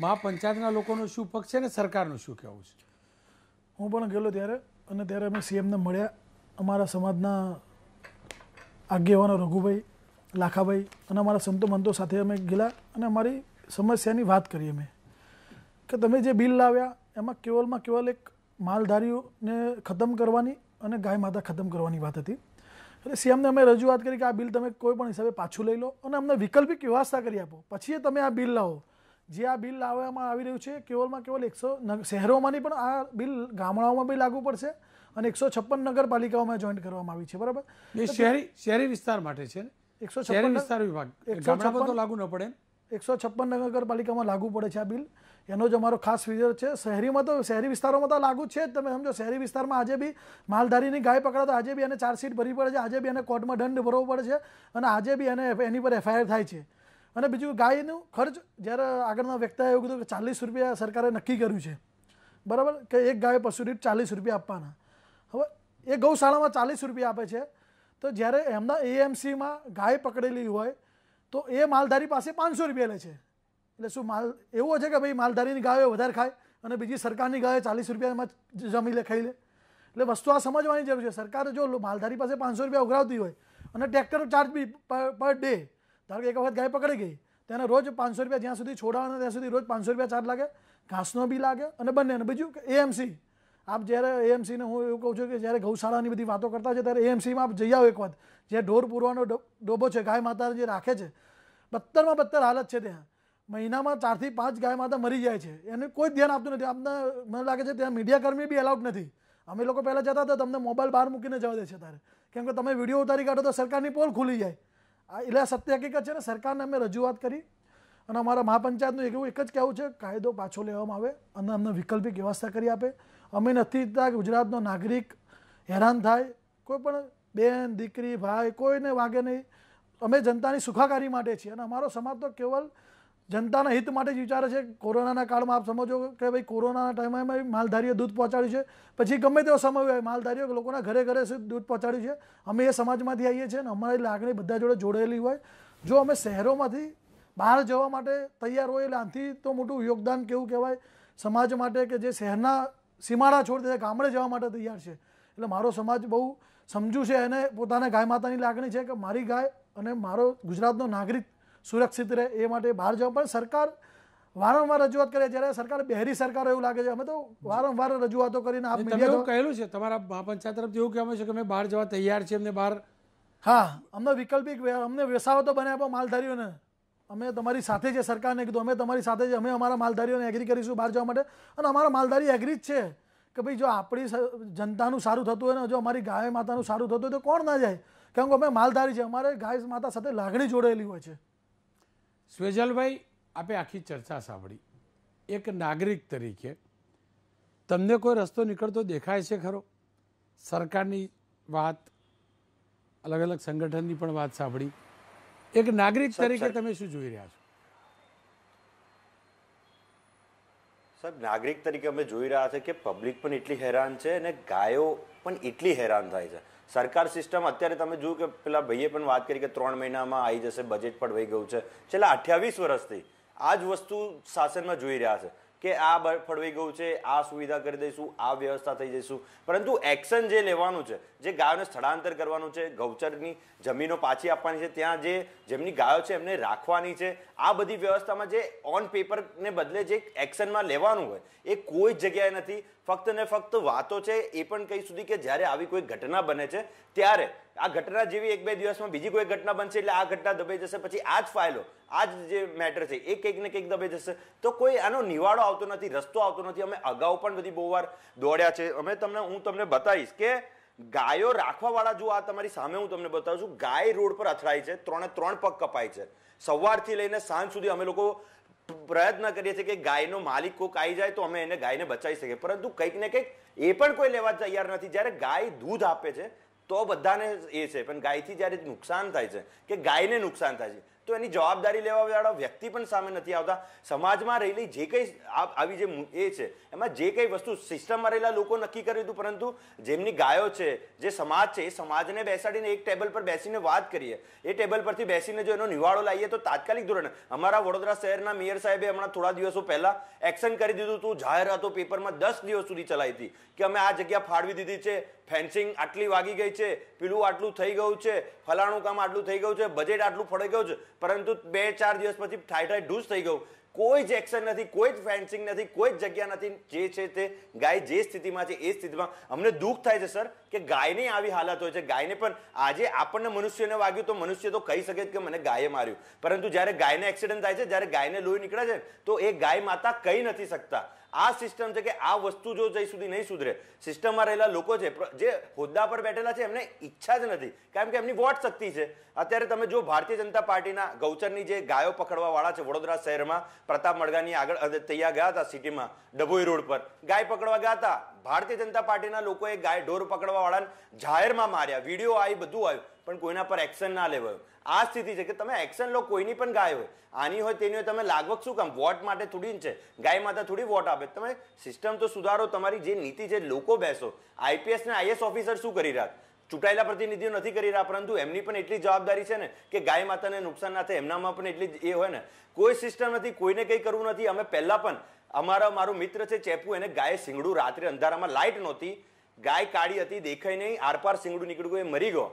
મહાપંચાયતના લોકોનો શું પક્ષ છે ને સરકારનું શું કહેવું છે હું પણ ગયેલો ત્યારે અને ત્યારે અમે સીએમને મળ્યા અમારા સમાજના આગેવાનો રઘુભાઈ લાખાભાઈ અને અમારા સંતો મંતો સાથે અમે ગયેલા અને અમારી સમસ્યાની વાત કરી અમે કે તમે જે બિલ લાવ્યા એમાં કેવલમાં કેવલ એક માલધારીઓને ખતમ કરવાની અને ગાય માતા ખતમ કરવાની વાત હતી એટલે સીએમને અમે રજૂઆત કરી કે આ બિલ તમે કોઈ પણ હિસાબે પાછું લઈ લો અને અમને વિકલ્પિક વ્યવસ્થા કરી આપો પછી તમે આ બિલ લાવો જે આ બિલ લાવવામાં આવી રહ્યું છે કેવલમાં કેવલ એકસો શહેરોમાંની પણ આ બિલ ગામડાઓમાં બી લાગુ પડશે અને એકસો છપ્પન નગરપાલિકાઓમાં જોઈન્ટ કરવામાં આવી છે બરાબર શહેરી શહેરી વિસ્તાર માટે છે એકસો છપ્પન વિસ્તાર વિભાગ પર તો લાગુ ન પડે એકસો છપ્પન નગરપાલિકામાં લાગુ પડે છે આ બિલ એનો જ અમારો ખાસ વિઝર છે શહેરીમાં તો શહેરી વિસ્તારોમાં તો લાગુ છે જ તમે સમજો શહેરી વિસ્તારમાં આજે બી માલધારીની ગાય પકડા તો આજે બી એને ચાર્જશીટ ભરવી પડે છે આજે બી એને કોર્ટમાં દંડ ભરવો પડે છે અને આજે બી એને એની પર એફઆઈઆર થાય છે અને બીજું ગાયનું ખર્ચ જ્યારે આગળના વ્યક્તિએ એવું કીધું કે ચાલીસ રૂપિયા સરકારે નક્કી કર્યું છે બરાબર કે એક ગાય પશુ દીઠ ચાલીસ રૂપિયા આપવાના હવે એ ગૌશાળામાં ચાલીસ રૂપિયા આપે છે તો જ્યારે એમના એએમસીમાં ગાય પકડેલી હોય તો એ માલધારી પાસે પાંચસો રૂપિયા લે છે એટલે શું માલ એવો છે કે ભાઈ માલધારીની ગાયો વધારે ખાય અને બીજી સરકારની ગાયો ચાલીસ રૂપિયામાં જમી લે ખાઈ લે એટલે વસ્તુ આ સમજવાની જરૂર છે સરકાર જો માલધારી પાસે પાંચસો રૂપિયા ઉઘરાવતી હોય અને ટ્રેક્ટર ચાર્જ બી પર ડે ધારો કે એક વખત ગાય પકડી ગઈ તેને રોજ પાંચસો રૂપિયા જ્યાં સુધી છોડાવવાના ત્યાં સુધી રોજ પાંચસો રૂપિયા ચાર્જ લાગે ઘાસનો બી લાગે અને બંને બીજું કે એએમસી આપ જ્યારે એએમસીને હું એવું કહું છું કે જ્યારે ગૌશાળાની બધી વાતો કરતા છે ત્યારે એએમસીમાં આપ જઈ આવો એક વાત જે ઢોર પૂરવાનો ડોબો છે ગાય માતા જે રાખે છે બત્તરમાં બત્તર હાલત છે ત્યાં મહિનામાં ચારથી પાંચ ગાય માતા મરી જાય છે એને કોઈ ધ્યાન આપતું નથી આપને મને લાગે છે ત્યાં મીડિયાકર્મી બી એલાઉડ નથી અમે લોકો પહેલાં જતા હતા તમને મોબાઈલ બહાર મૂકીને જવા દે છે ત્યારે કેમ કે તમે વિડીયો ઉતારી કાઢો તો સરકારની પોલ ખુલી જાય આ એટલે સત્ય હકીકત છે ને સરકારને અમે રજૂઆત કરી અને અમારા મહાપંચાયતનું એવું એક જ કહેવું છે કાયદો પાછો લેવામાં આવે અને અમને વૈકલ્પિક વ્યવસ્થા કરી આપે અમે નથી ઈચ્છતા ગુજરાતનો નાગરિક હેરાન થાય કોઈ પણ બેન દીકરી ભાઈ કોઈને વાગે નહીં અમે જનતાની સુખાકારી માટે છીએ અને અમારો સમાજ તો કેવલ જનતાના હિત માટે જ વિચારે છે કોરોનાના કાળમાં આપ સમજો કે ભાઈ કોરોનાના ટાઈમમાં માલધારીઓ દૂધ પહોંચાડ્યું છે પછી ગમે તેવો સમય હોય માલધારીઓ લોકોના ઘરે ઘરે દૂધ પહોંચાડ્યું છે અમે એ સમાજમાંથી આવીએ છીએ અને અમારી લાગણી બધા જોડે જોડેલી હોય જો અમે શહેરોમાંથી બહાર જવા માટે તૈયાર હોય એટલે આનાથી તો મોટું યોગદાન કેવું કહેવાય સમાજ માટે કે જે શહેરના સીમાડા છોડી દે ગામડે જવા માટે તૈયાર છે એટલે મારો સમાજ બહુ સમજુ છે એને પોતાના ગાય માતાની લાગણી છે કે મારી ગાય અને મારો ગુજરાતનો નાગરિક સુરક્ષિત રહે એ માટે બહાર જવા પણ સરકાર વારંવાર રજૂઆત કરે જ્યારે સરકાર બહેરી સરકાર એવું લાગે છે અમે તો વારંવાર રજૂઆતો કરીને આપ કહેલું છે તમારા મહાપંચાયત તરફથી એવું કહેવામાં છે કે અમે બહાર જવા તૈયાર છીએ અમને બહાર હા અમને વિકલ્પિક અમને વેસાવતો તો બને આપો માલધારીઓને અમે તમારી સાથે છે સરકારને કીધું અમે તમારી સાથે છે અમે અમારા માલધારીઓને એગ્રી કરીશું બહાર જવા માટે અને અમારા માલધારી એગ્રી જ છે કે ભાઈ જો આપણી જનતાનું સારું થતું હોય ને જો અમારી ગાય માતાનું સારું થતું હોય તો કોણ ના જાય કેમ કે અમે માલધારી છે અમારે ગાય માતા સાથે લાગણી જોડેલી હોય છે સ્વેજલભાઈ આપે આખી ચર્ચા સાંભળી એક નાગરિક તરીકે તમને કોઈ રસ્તો નીકળતો દેખાય છે ખરો સરકારની વાત અલગ અલગ સંગઠનની પણ વાત સાંભળી એક નાગરિક તરીકે તમે શું જોઈ રહ્યા છો સાહેબ નાગરિક તરીકે અમે જોઈ રહ્યા છે કે પબ્લિક પણ એટલી હેરાન છે અને ગાયો પણ એટલી હેરાન થાય છે સરકાર સિસ્ટમ અત્યારે તમે જુઓ કે પેલા ભાઈએ પણ વાત કરી કે ત્રણ મહિનામાં આવી જશે બજેટ પણ વહી ગયું છે છેલ્લા અઠ્યાવીસ વર્ષથી આ જ વસ્તુ શાસનમાં જોઈ રહ્યા છે કે આ ફળવાઈ ગયું છે આ સુવિધા કરી દઈશું આ વ્યવસ્થા થઈ જઈશું પરંતુ એક્શન જે લેવાનું છે જે ગાયોને સ્થળાંતર કરવાનું છે ગૌચરની જમીનો પાછી આપવાની છે ત્યાં જે જેમની ગાયો છે એમને રાખવાની છે આ બધી વ્યવસ્થામાં જે ઓન પેપરને બદલે જે એક્શનમાં લેવાનું હોય એ કોઈ જ જગ્યાએ નથી ફક્ત ને ફક્ત વાતો છે એ પણ કહી સુધી કે જ્યારે આવી કોઈ ઘટના બને છે ત્યારે આ ઘટના જેવી એક બે દિવસમાં બીજી કોઈ ઘટના બનશે એટલે આ ઘટના દબાઈ જશે પછી આ જ ફાઇલો આ જ જે મેટર છે એ કંઈક ને કંઈક દબાઈ જશે તો કોઈ આનો નિવાડો આવતો નથી રસ્તો આવતો નથી અમે અગાઉ પણ બધી બહુ વાર દોડ્યા છે અમે તમને હું તમને બતાવીશ કે ગાયો રાખવાવાળા જો આ તમારી સામે હું તમને બતાવું છું ગાય રોડ પર અથડાય છે ત્રણે ત્રણ પગ કપાય છે સવારથી લઈને સાંજ સુધી અમે લોકો પ્રયત્ન કરીએ છીએ કે ગાયનો માલિક કોક આવી જાય તો અમે એને ગાયને બચાવી શકીએ પરંતુ કંઈક ને કંઈક એ પણ કોઈ લેવા તૈયાર નથી જ્યારે ગાય દૂધ આપે છે તો બધાને એ છે પણ ગાયથી જ્યારે નુકસાન થાય છે કે ગાયને નુકસાન થાય છે તો એની જવાબદારી લેવાવાળા વ્યક્તિ પણ સામે નથી આવતા સમાજમાં રહેલી જે કંઈ આવી જે એ છે એમાં જે કંઈ વસ્તુ સિસ્ટમમાં રહેલા લોકો નક્કી કર્યું હતું પરંતુ જેમની ગાયો છે જે સમાજ છે એ સમાજને બેસાડીને એક ટેબલ પર બેસીને વાત કરીએ એ ટેબલ પરથી બેસીને જો એનો નિવાડો લાવીએ તો તાત્કાલિક ધોરણે અમારા વડોદરા શહેરના મેયર સાહેબે હમણાં થોડા દિવસો પહેલાં એક્શન કરી દીધું હતું જાહેરાતો પેપરમાં દસ દિવસ સુધી ચલાવી હતી કે અમે આ જગ્યા ફાળવી દીધી છે ફેન્સિંગ આટલી વાગી ગઈ છે પીલું આટલું થઈ ગયું છે ફલાણું કામ આટલું થઈ ગયું છે બજેટ આટલું ફળી ગયું છે પરંતુ બે ચાર દિવસ પછી ઠાઈ ઠાઈ ઢૂસ થઈ ગયું કોઈ જ એક્શન નથી કોઈ જ ફેન્સિંગ નથી કોઈ જ જગ્યા નથી જે છે તે ગાય જે સ્થિતિમાં છે એ સ્થિતિમાં અમને દુઃખ થાય છે સર કે ગાયની આવી હાલત હોય છે ગાયને પણ આજે આપણને મનુષ્યને વાગ્યું તો મનુષ્ય તો કહી શકે કે મને ગાયે માર્યું પરંતુ જ્યારે ગાયને એક્સિડન્ટ થાય છે જ્યારે ગાયને લોહી નીકળે છે તો એ ગાય માતા કહી નથી શકતા આ સિસ્ટમ છે કે આ વસ્તુ જો જઈ સુધી નહીં સુધરે સિસ્ટમમાં રહેલા લોકો છે જે હોદ્દા પર બેઠેલા છે એમને ઈચ્છા જ નથી કારણ કે એમની વોટ શક્તિ છે અત્યારે તમે જો ભારતીય જનતા પાર્ટીના ગૌચરની જે ગાયો પકડવાવાળા છે વડોદરા શહેરમાં પ્રતાપ મડગાની આગળ તૈયાર ગયા હતા સિટીમાં ડભોઈ રોડ પર ગાય પકડવા ગયા હતા ભારતીય જનતા પાર્ટીના લોકોએ ગાય ઢોર પકડવાવાળાને જાહેરમાં માર્યા વિડીયો આવી બધું આવ્યું પણ કોઈના પર એક્શન ના લેવાયું આ સ્થિતિ છે કે તમે એક્શન લો કોઈની પણ ગાય હોય આની હોય તેની હોય તમે લાગવગ શું કામ વોટ માટે થોડી છે ગાય માતા થોડી વોટ આપે તમે સિસ્ટમ તો સુધારો તમારી જે નીતિ છે લોકો બેસો આઈપીએસ ને આઈએસ ઓફિસર શું કરી રહ્યા ચૂંટાયેલા પ્રતિનિધિઓ નથી કરી રહ્યા પરંતુ એમની પણ એટલી જવાબદારી છે ને કે ગાય માતાને નુકસાન ના થાય એમનામાં પણ એટલી એ હોય ને કોઈ સિસ્ટમ નથી કોઈને કંઈ કરવું નથી અમે પહેલાં પણ અમારા મારું મિત્ર છે ચેપુ એને ગાય સિંગડું રાત્રે અંધારામાં લાઇટ નહોતી ગાય કાળી હતી દેખાઈ નહીં આરપાર સિંગડું નીકળ્યું એ મરી ગયો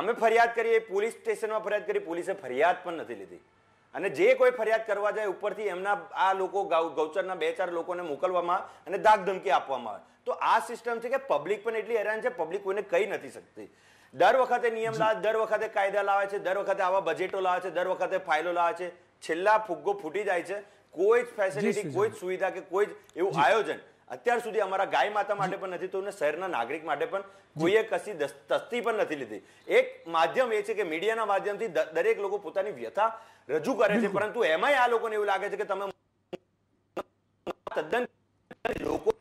અમે ફરિયાદ કરીએ પોલીસ સ્ટેશનમાં ફરિયાદ કરી પોલીસે ફરિયાદ પણ નથી લીધી અને જે કોઈ ફરિયાદ કરવા જાય ઉપરથી એમના આ લોકો ગૌચરના બે ચાર લોકોને મોકલવામાં અને દાગ ધમકી આપવામાં આવે તો આ સિસ્ટમ છે કે પબ્લિક પણ એટલી હેરાન છે પબ્લિક કોઈને કહી નથી શકતી દર વખતે નિયમ લાવે દર વખતે કાયદા લાવે છે દર વખતે આવા બજેટો લાવે છે દર વખતે ફાઇલો લાવે છે છેલ્લા ફુગ્ગો ફૂટી જાય છે કોઈ જ ફેસિલિટી કોઈ જ સુવિધા કે કોઈ જ એવું આયોજન અત્યાર સુધી અમારા ગાય માતા માટે પણ નથી તો શહેરના નાગરિક માટે પણ કોઈએ કશી તસ્તી પણ નથી લીધી એક માધ્યમ એ છે કે મીડિયાના માધ્યમથી દરેક લોકો પોતાની વ્યથા રજૂ કરે છે પરંતુ એમાંય આ લોકોને એવું લાગે છે કે તમે તદ્દન લોકો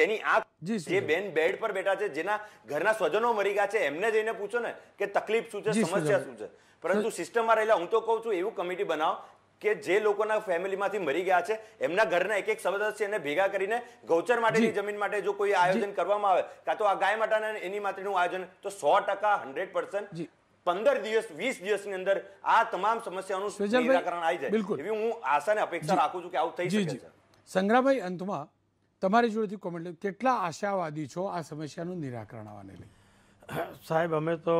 જેની આંખ જે બેન બેડ પર બેઠા છે જેના ઘરના સ્વજનો મરી ગયા છે એમને જઈને પૂછો ને કે તકલીફ શું છે સમસ્યા શું છે પરંતુ સિસ્ટમમાં રહેલા હું તો કહું છું એવું કમિટી બનાવો કે જે લોકોના ફેમિલીમાંથી મરી ગયા છે એમના ઘરના એક એક સદસ્યને ભેગા કરીને ગૌચર માટેની જમીન માટે જો કોઈ આયોજન કરવામાં આવે કાં તો આ ગાય માટે એની માટેનું આયોજન તો સો ટકા હંડ્રેડ પર્સન્ટ પંદર દિવસ વીસ દિવસની અંદર આ તમામ સમસ્યાનું નિરાકરણ આવી જાય બિલકુલ એવી હું આશાને અપેક્ષા રાખું છું કે આવું થઈ શકે છે સંગ્રાભાઈ અંતમાં તમારી જોડેથી કોમેન્ટ કેટલા આશાવાદી છો આ સમસ્યાનું નિરાકરણ આવવાને લઈ સાહેબ અમે તો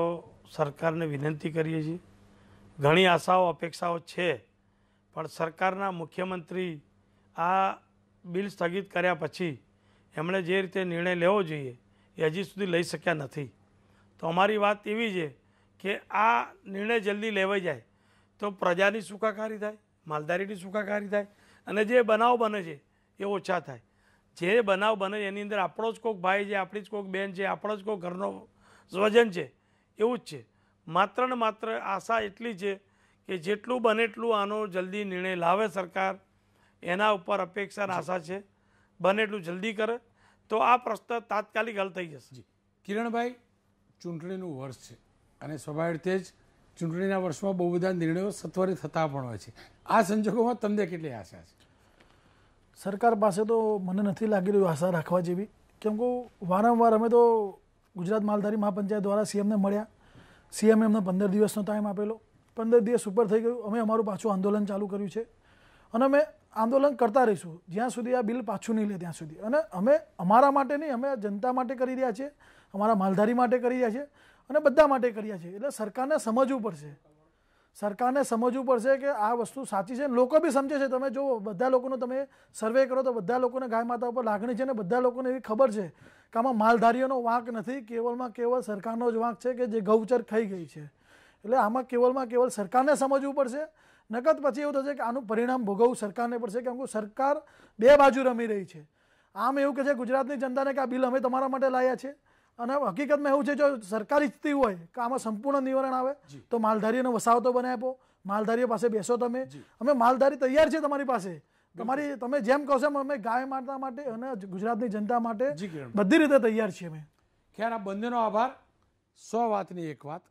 સરકારને વિનંતી કરીએ છીએ ઘણી આશાઓ અપેક્ષાઓ છે પણ સરકારના મુખ્યમંત્રી આ બિલ સ્થગિત કર્યા પછી એમણે જે રીતે નિર્ણય લેવો જોઈએ એ હજી સુધી લઈ શક્યા નથી તો અમારી વાત એવી છે કે આ નિર્ણય જલ્દી લેવાઈ જાય તો પ્રજાની સુખાકારી થાય માલધારીની સુખાકારી થાય અને જે બનાવ બને છે એ ઓછા થાય જે બનાવ બને એની અંદર આપણો જ કોઈક ભાઈ છે આપણી જ કોઈક બહેન છે આપણો જ કોઈક ઘરનો સ્વજન છે એવું જ છે માત્ર ને માત્ર આશા એટલી છે કે જેટલું બને એટલું આનો જલ્દી નિર્ણય લાવે સરકાર એના ઉપર અપેક્ષા અને આશા છે બને એટલું જલ્દી કરે તો આ પ્રશ્ન તાત્કાલિક હલ થઈ જશે કિરણભાઈ ચૂંટણીનું વર્ષ છે અને સ્વાભાવિક રીતે જ ચૂંટણીના વર્ષમાં બહુ બધા નિર્ણયો સત્વરે થતા પણ હોય છે આ સંજોગોમાં તમને કેટલી આશા છે સરકાર પાસે તો મને નથી લાગી રહ્યું આશા રાખવા જેવી કેમ કે વારંવાર અમે તો ગુજરાત માલધારી મહાપંચાયત દ્વારા સીએમને મળ્યા સીએમ એમને પંદર દિવસનો ટાઈમ આપેલો પંદર દિવસ ઉપર થઈ ગયું અમે અમારું પાછું આંદોલન ચાલુ કર્યું છે અને અમે આંદોલન કરતા રહીશું જ્યાં સુધી આ બિલ પાછું નહીં લે ત્યાં સુધી અને અમે અમારા માટે નહીં અમે જનતા માટે કરી રહ્યા છીએ અમારા માલધારી માટે કરી રહ્યા છીએ અને બધા માટે કર્યા રહ્યા છીએ એટલે સરકારને સમજવું પડશે સરકારને સમજવું પડશે કે આ વસ્તુ સાચી છે લોકો બી સમજે છે તમે જો બધા લોકોનો તમે સર્વે કરો તો બધા લોકોને ગાય માતા ઉપર લાગણી છે અને બધા લોકોને એવી ખબર છે કે આમાં માલધારીઓનો વાંક નથી કેવલમાં કેવળ સરકારનો જ વાંક છે કે જે ગૌચર ખાઈ ગઈ છે એટલે આમાં કેવલમાં કેવલ સરકારને સમજવું પડશે નકદ પછી એવું થશે કે આનું પરિણામ ભોગવવું સરકારને પડશે કેમ કે સરકાર બે બાજુ રમી રહી છે આમ એવું કે છે ગુજરાતની જનતાને કે આ બિલ અમે તમારા માટે લાવ્યા છે અને હકીકતમાં એવું છે જો સરકાર ઈચ્છતી હોય કે આમાં સંપૂર્ણ નિવારણ આવે તો માલધારીઓનો વસાવતો બનાવી આપો માલધારીઓ પાસે બેસો તમે અમે માલધારી તૈયાર છે તમારી પાસે તમારી તમે જેમ કહો છો અમે ગાય માતા માટે અને ગુજરાતની જનતા માટે બધી રીતે તૈયાર છીએ અમે ખેર આ બંનેનો આભાર સો વાતની એક વાત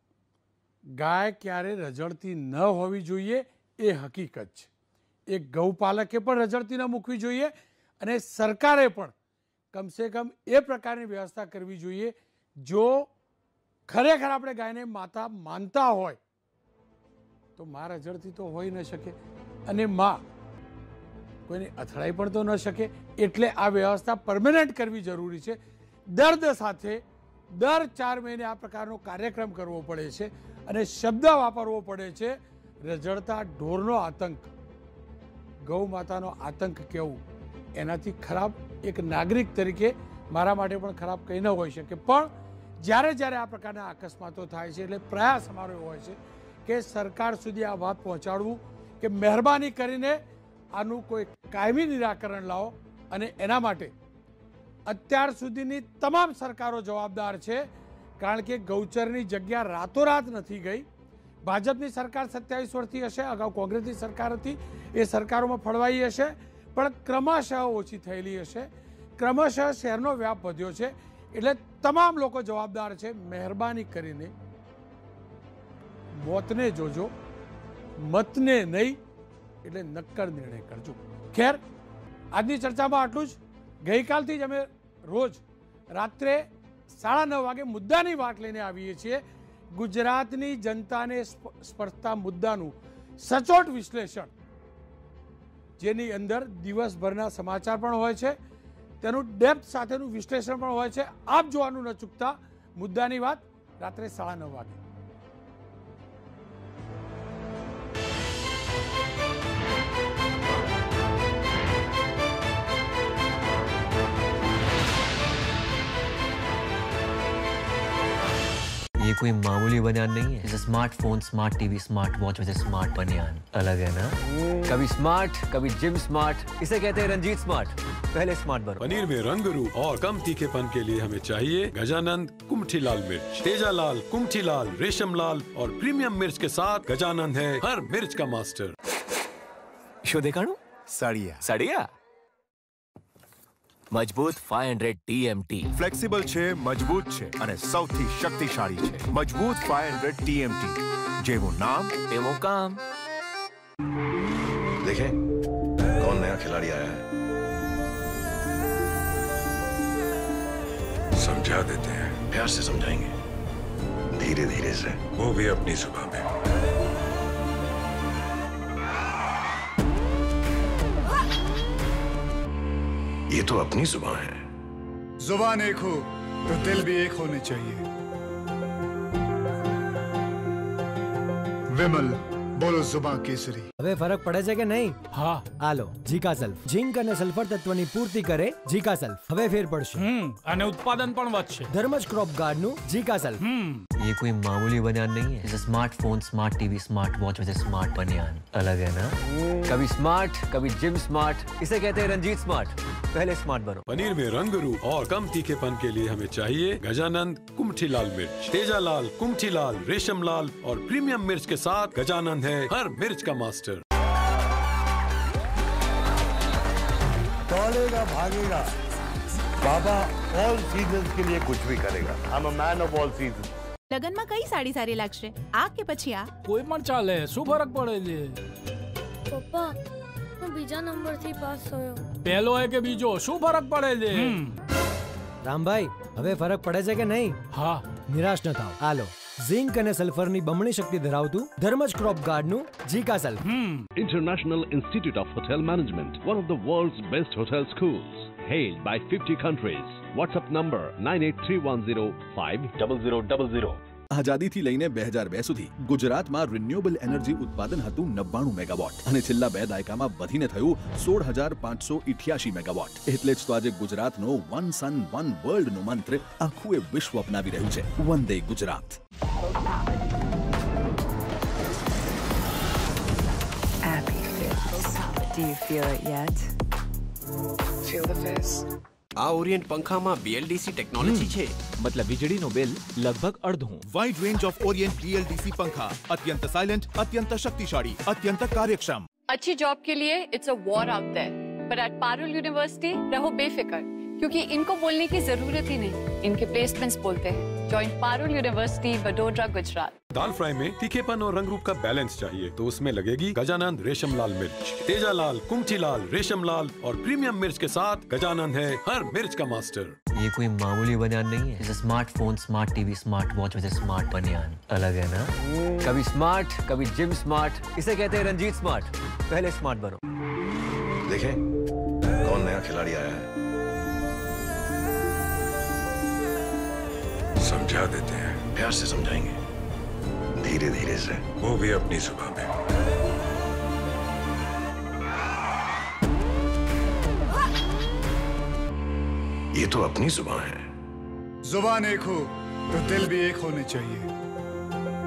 ગાય ક્યારે રજળતી ન હોવી જોઈએ એ હકીકત છે એ ગૌપાલકે પણ રજળતી ન મૂકવી જોઈએ અને સરકારે પણ કમસે કમ એ પ્રકારની વ્યવસ્થા કરવી જોઈએ જો ખરેખર આપણે ગાયને માતા માનતા હોય તો માં રજળતી તો હોઈ ન શકે અને માં કોઈને અથડાઈ પણ તો ન શકે એટલે આ વ્યવસ્થા પરમેનન્ટ કરવી જરૂરી છે દર્દ સાથે દર ચાર મહિને આ પ્રકારનો કાર્યક્રમ કરવો પડે છે અને શબ્દ વાપરવો પડે છે રઝળતા ઢોરનો આતંક ગૌ માતાનો આતંક કેવું એનાથી ખરાબ એક નાગરિક તરીકે મારા માટે પણ ખરાબ કંઈ ન હોઈ શકે પણ જ્યારે જ્યારે આ પ્રકારના અકસ્માતો થાય છે એટલે પ્રયાસ અમારો એવો હોય છે કે સરકાર સુધી આ વાત પહોંચાડવું કે મહેરબાની કરીને આનું કોઈ કાયમી નિરાકરણ લાવો અને એના માટે અત્યાર સુધીની તમામ સરકારો જવાબદાર છે કારણ કે ગૌચરની જગ્યા રાતોરાત નથી ગઈ ભાજપની સરકાર સત્યાવીસ વર્ષથી હશે અગાઉ કોંગ્રેસની સરકાર હતી એ સરકારોમાં ફળવાઈ હશે પણ ક્રમશઃ ઓછી થયેલી હશે ક્રમશઃ શહેરનો વ્યાપ વધ્યો છે એટલે તમામ લોકો જવાબદાર છે મહેરબાની કરીને મોતને જોજો મતને નહીં એટલે નક્કર નિર્ણય કરજો ખેર આજની ચર્ચામાં આટલું જ ગઈકાલથી જ અમે રોજ રાત્રે સાડા નવ વાગે મુદ્દાની વાત લઈને આવીએ છીએ ગુજરાતની જનતાને સ્પર્શતા મુદ્દાનું સચોટ વિશ્લેષણ જેની અંદર દિવસભરના સમાચાર પણ હોય છે તેનું ડેપ્થ સાથેનું વિશ્લેષણ પણ હોય છે આપ જોવાનું ન ચૂકતા મુદ્દાની વાત રાત્રે સાડા નવ વાગે ये कोई मामूली बनियान नहीं है जैसे smartphone smart TV smart watch वैसे स्मार्ट बनियान अलग है ना हम्म। कभी स्मार्ट कभी जिम स्मार्ट इसे कहते हैं रंजीत स्मार्ट पहले स्मार्ट बनो पनीर में रंग रू और कम तीखेपन के लिए हमें चाहिए गजानंद कुमठी लाल मिर्च तेजा लाल कुमठी लाल रेशम लाल और प्रीमियम मिर्च के साथ गजानंद है हर मिर्च का मास्टर शो देखा साड़िया साड़िया मजबूत 500 TMT फ्लेक्सिबल छे मजबूत छे अने સૌથી શક્તિશાળી છે મજબૂત 500 TMT જેવું નામ એવો કામ देखे कौन नया खिलाड़ी आया है समझा देते हैं प्यार से समझाएंगे धीरे धीरे से वो भी अपनी सुबह में ये तो अपनी जुबा है जुबान एक हो तो दिल भी एक होने चाहिए विमल बोलो सुबह केसरी अबे फर्क पड़े जाए की नहीं हाँ आलो જીકા સલ્ફ ઝીંક અને સલ્ફર તત્વની પૂર્તિ કરે જીકા हम હવે ફેર પડશે હમ અને गार्ड પણ વધશે ધર્મજ ये कोई मामूली बनियान नहीं है smartphone smart TV smart watch में स्मार्ट बनियान अलग है ना कभी स्मार्ट कभी जिम स्मार्ट इसे कहते हैं रंजीत स्मार्ट पहले स्मार्ट बनो पनीर में रंग रूप और कम तीखेपन के लिए हमें चाहिए गजानंद कुमठी लाल मिर्च तेजा लाल कुमठी लाल रेशम लाल और प्रीमियम मिर्च के साथ गजानंद है हर मिर्च का मास्टर तोलेगा भागेगा बाबा ऑल सीजन के लिए कुछ भी करेगा I a man of all season लगन में कई साड़ी सारी लक्ष्य आग के पछिया कोई मन चाले सु फरक पड़े पापा नंबर पास सोयो पहलो है के बीजो हम्म। राम भाई अबे फरक पड़े जे के नहीं हाँ निराश न था आलो ઝિંક અને સલ્ફરની બમણી શક્તિ ધરાવતું ધર્મજ ક્રોપ ગાર્ડનું જીકા સલ્ફ international institute of hotel management one of the world's best hotel schools held by 50 countries zero double zero आजादी थी लेने 2002 સુધી ગુજરાતમાં રિન્યુએબલ એનર્જી ઉત્પાદન હતું 99 મેગા વોટ અને છિલ્લા બે દાયકામાં વધીને થયું 16588 મેગા વોટ ઇતલેસ આજે ગુજરાતનો વન સન વન વર્લ્ડ નું મંત્ર આખું એ વિશ્વ અપનાવી રહ્યું છે વંદે ગુજરાત આપી feel soul do you feel it yet feel the fees આ ઓરિયન્ટ પંખામાં BLDC ટેકનોલોજી છે મતલબ વીજળીનો બિલ લગભગ અડધું wide range of Orient BLDC પંખા અત્યંત સાયલેન્ટ અત્યંત શક્તિશાળી અત્યંત કાર્યક્ષમ अच्छी जॉब के लिए it's a war out there but at Parul university रहो बेफिक्र क्योंकि इनको बोलने की जरूरत ही नहीं इनके प्लेसमेंट्स बोलते हैं ज्वाइन पारुल यूनिवर्सिटी वडोदरा गुजरात दाल फ्राई में तीखेपन और रंग रूप का बैलेंस चाहिए तो उसमें लगेगी गजानंद रेशम लाल मिर्च तेजा लाल कुमची लाल रेशम लाल और प्रीमियम मिर्च के साथ गजानंद है हर मिर्च का मास्टर ये कोई मामूली बनियान नहीं है smartphone smart TV smart watch वैसे स्मार्ट बनियान अलग है ना कभी स्मार्ट कभी जिम स्मार्ट इसे कहते हैं रंजीत स्मार्ट पहले स्मार्ट बनो देखे कौन नया खिलाड़ी आया है समझा देते हैं प्यार से समझाएंगे धीरे धीरे से वो भी अपनी सुबह में ये तो अपनी जुबान है जुबान एक हो तो दिल भी एक होने चाहिए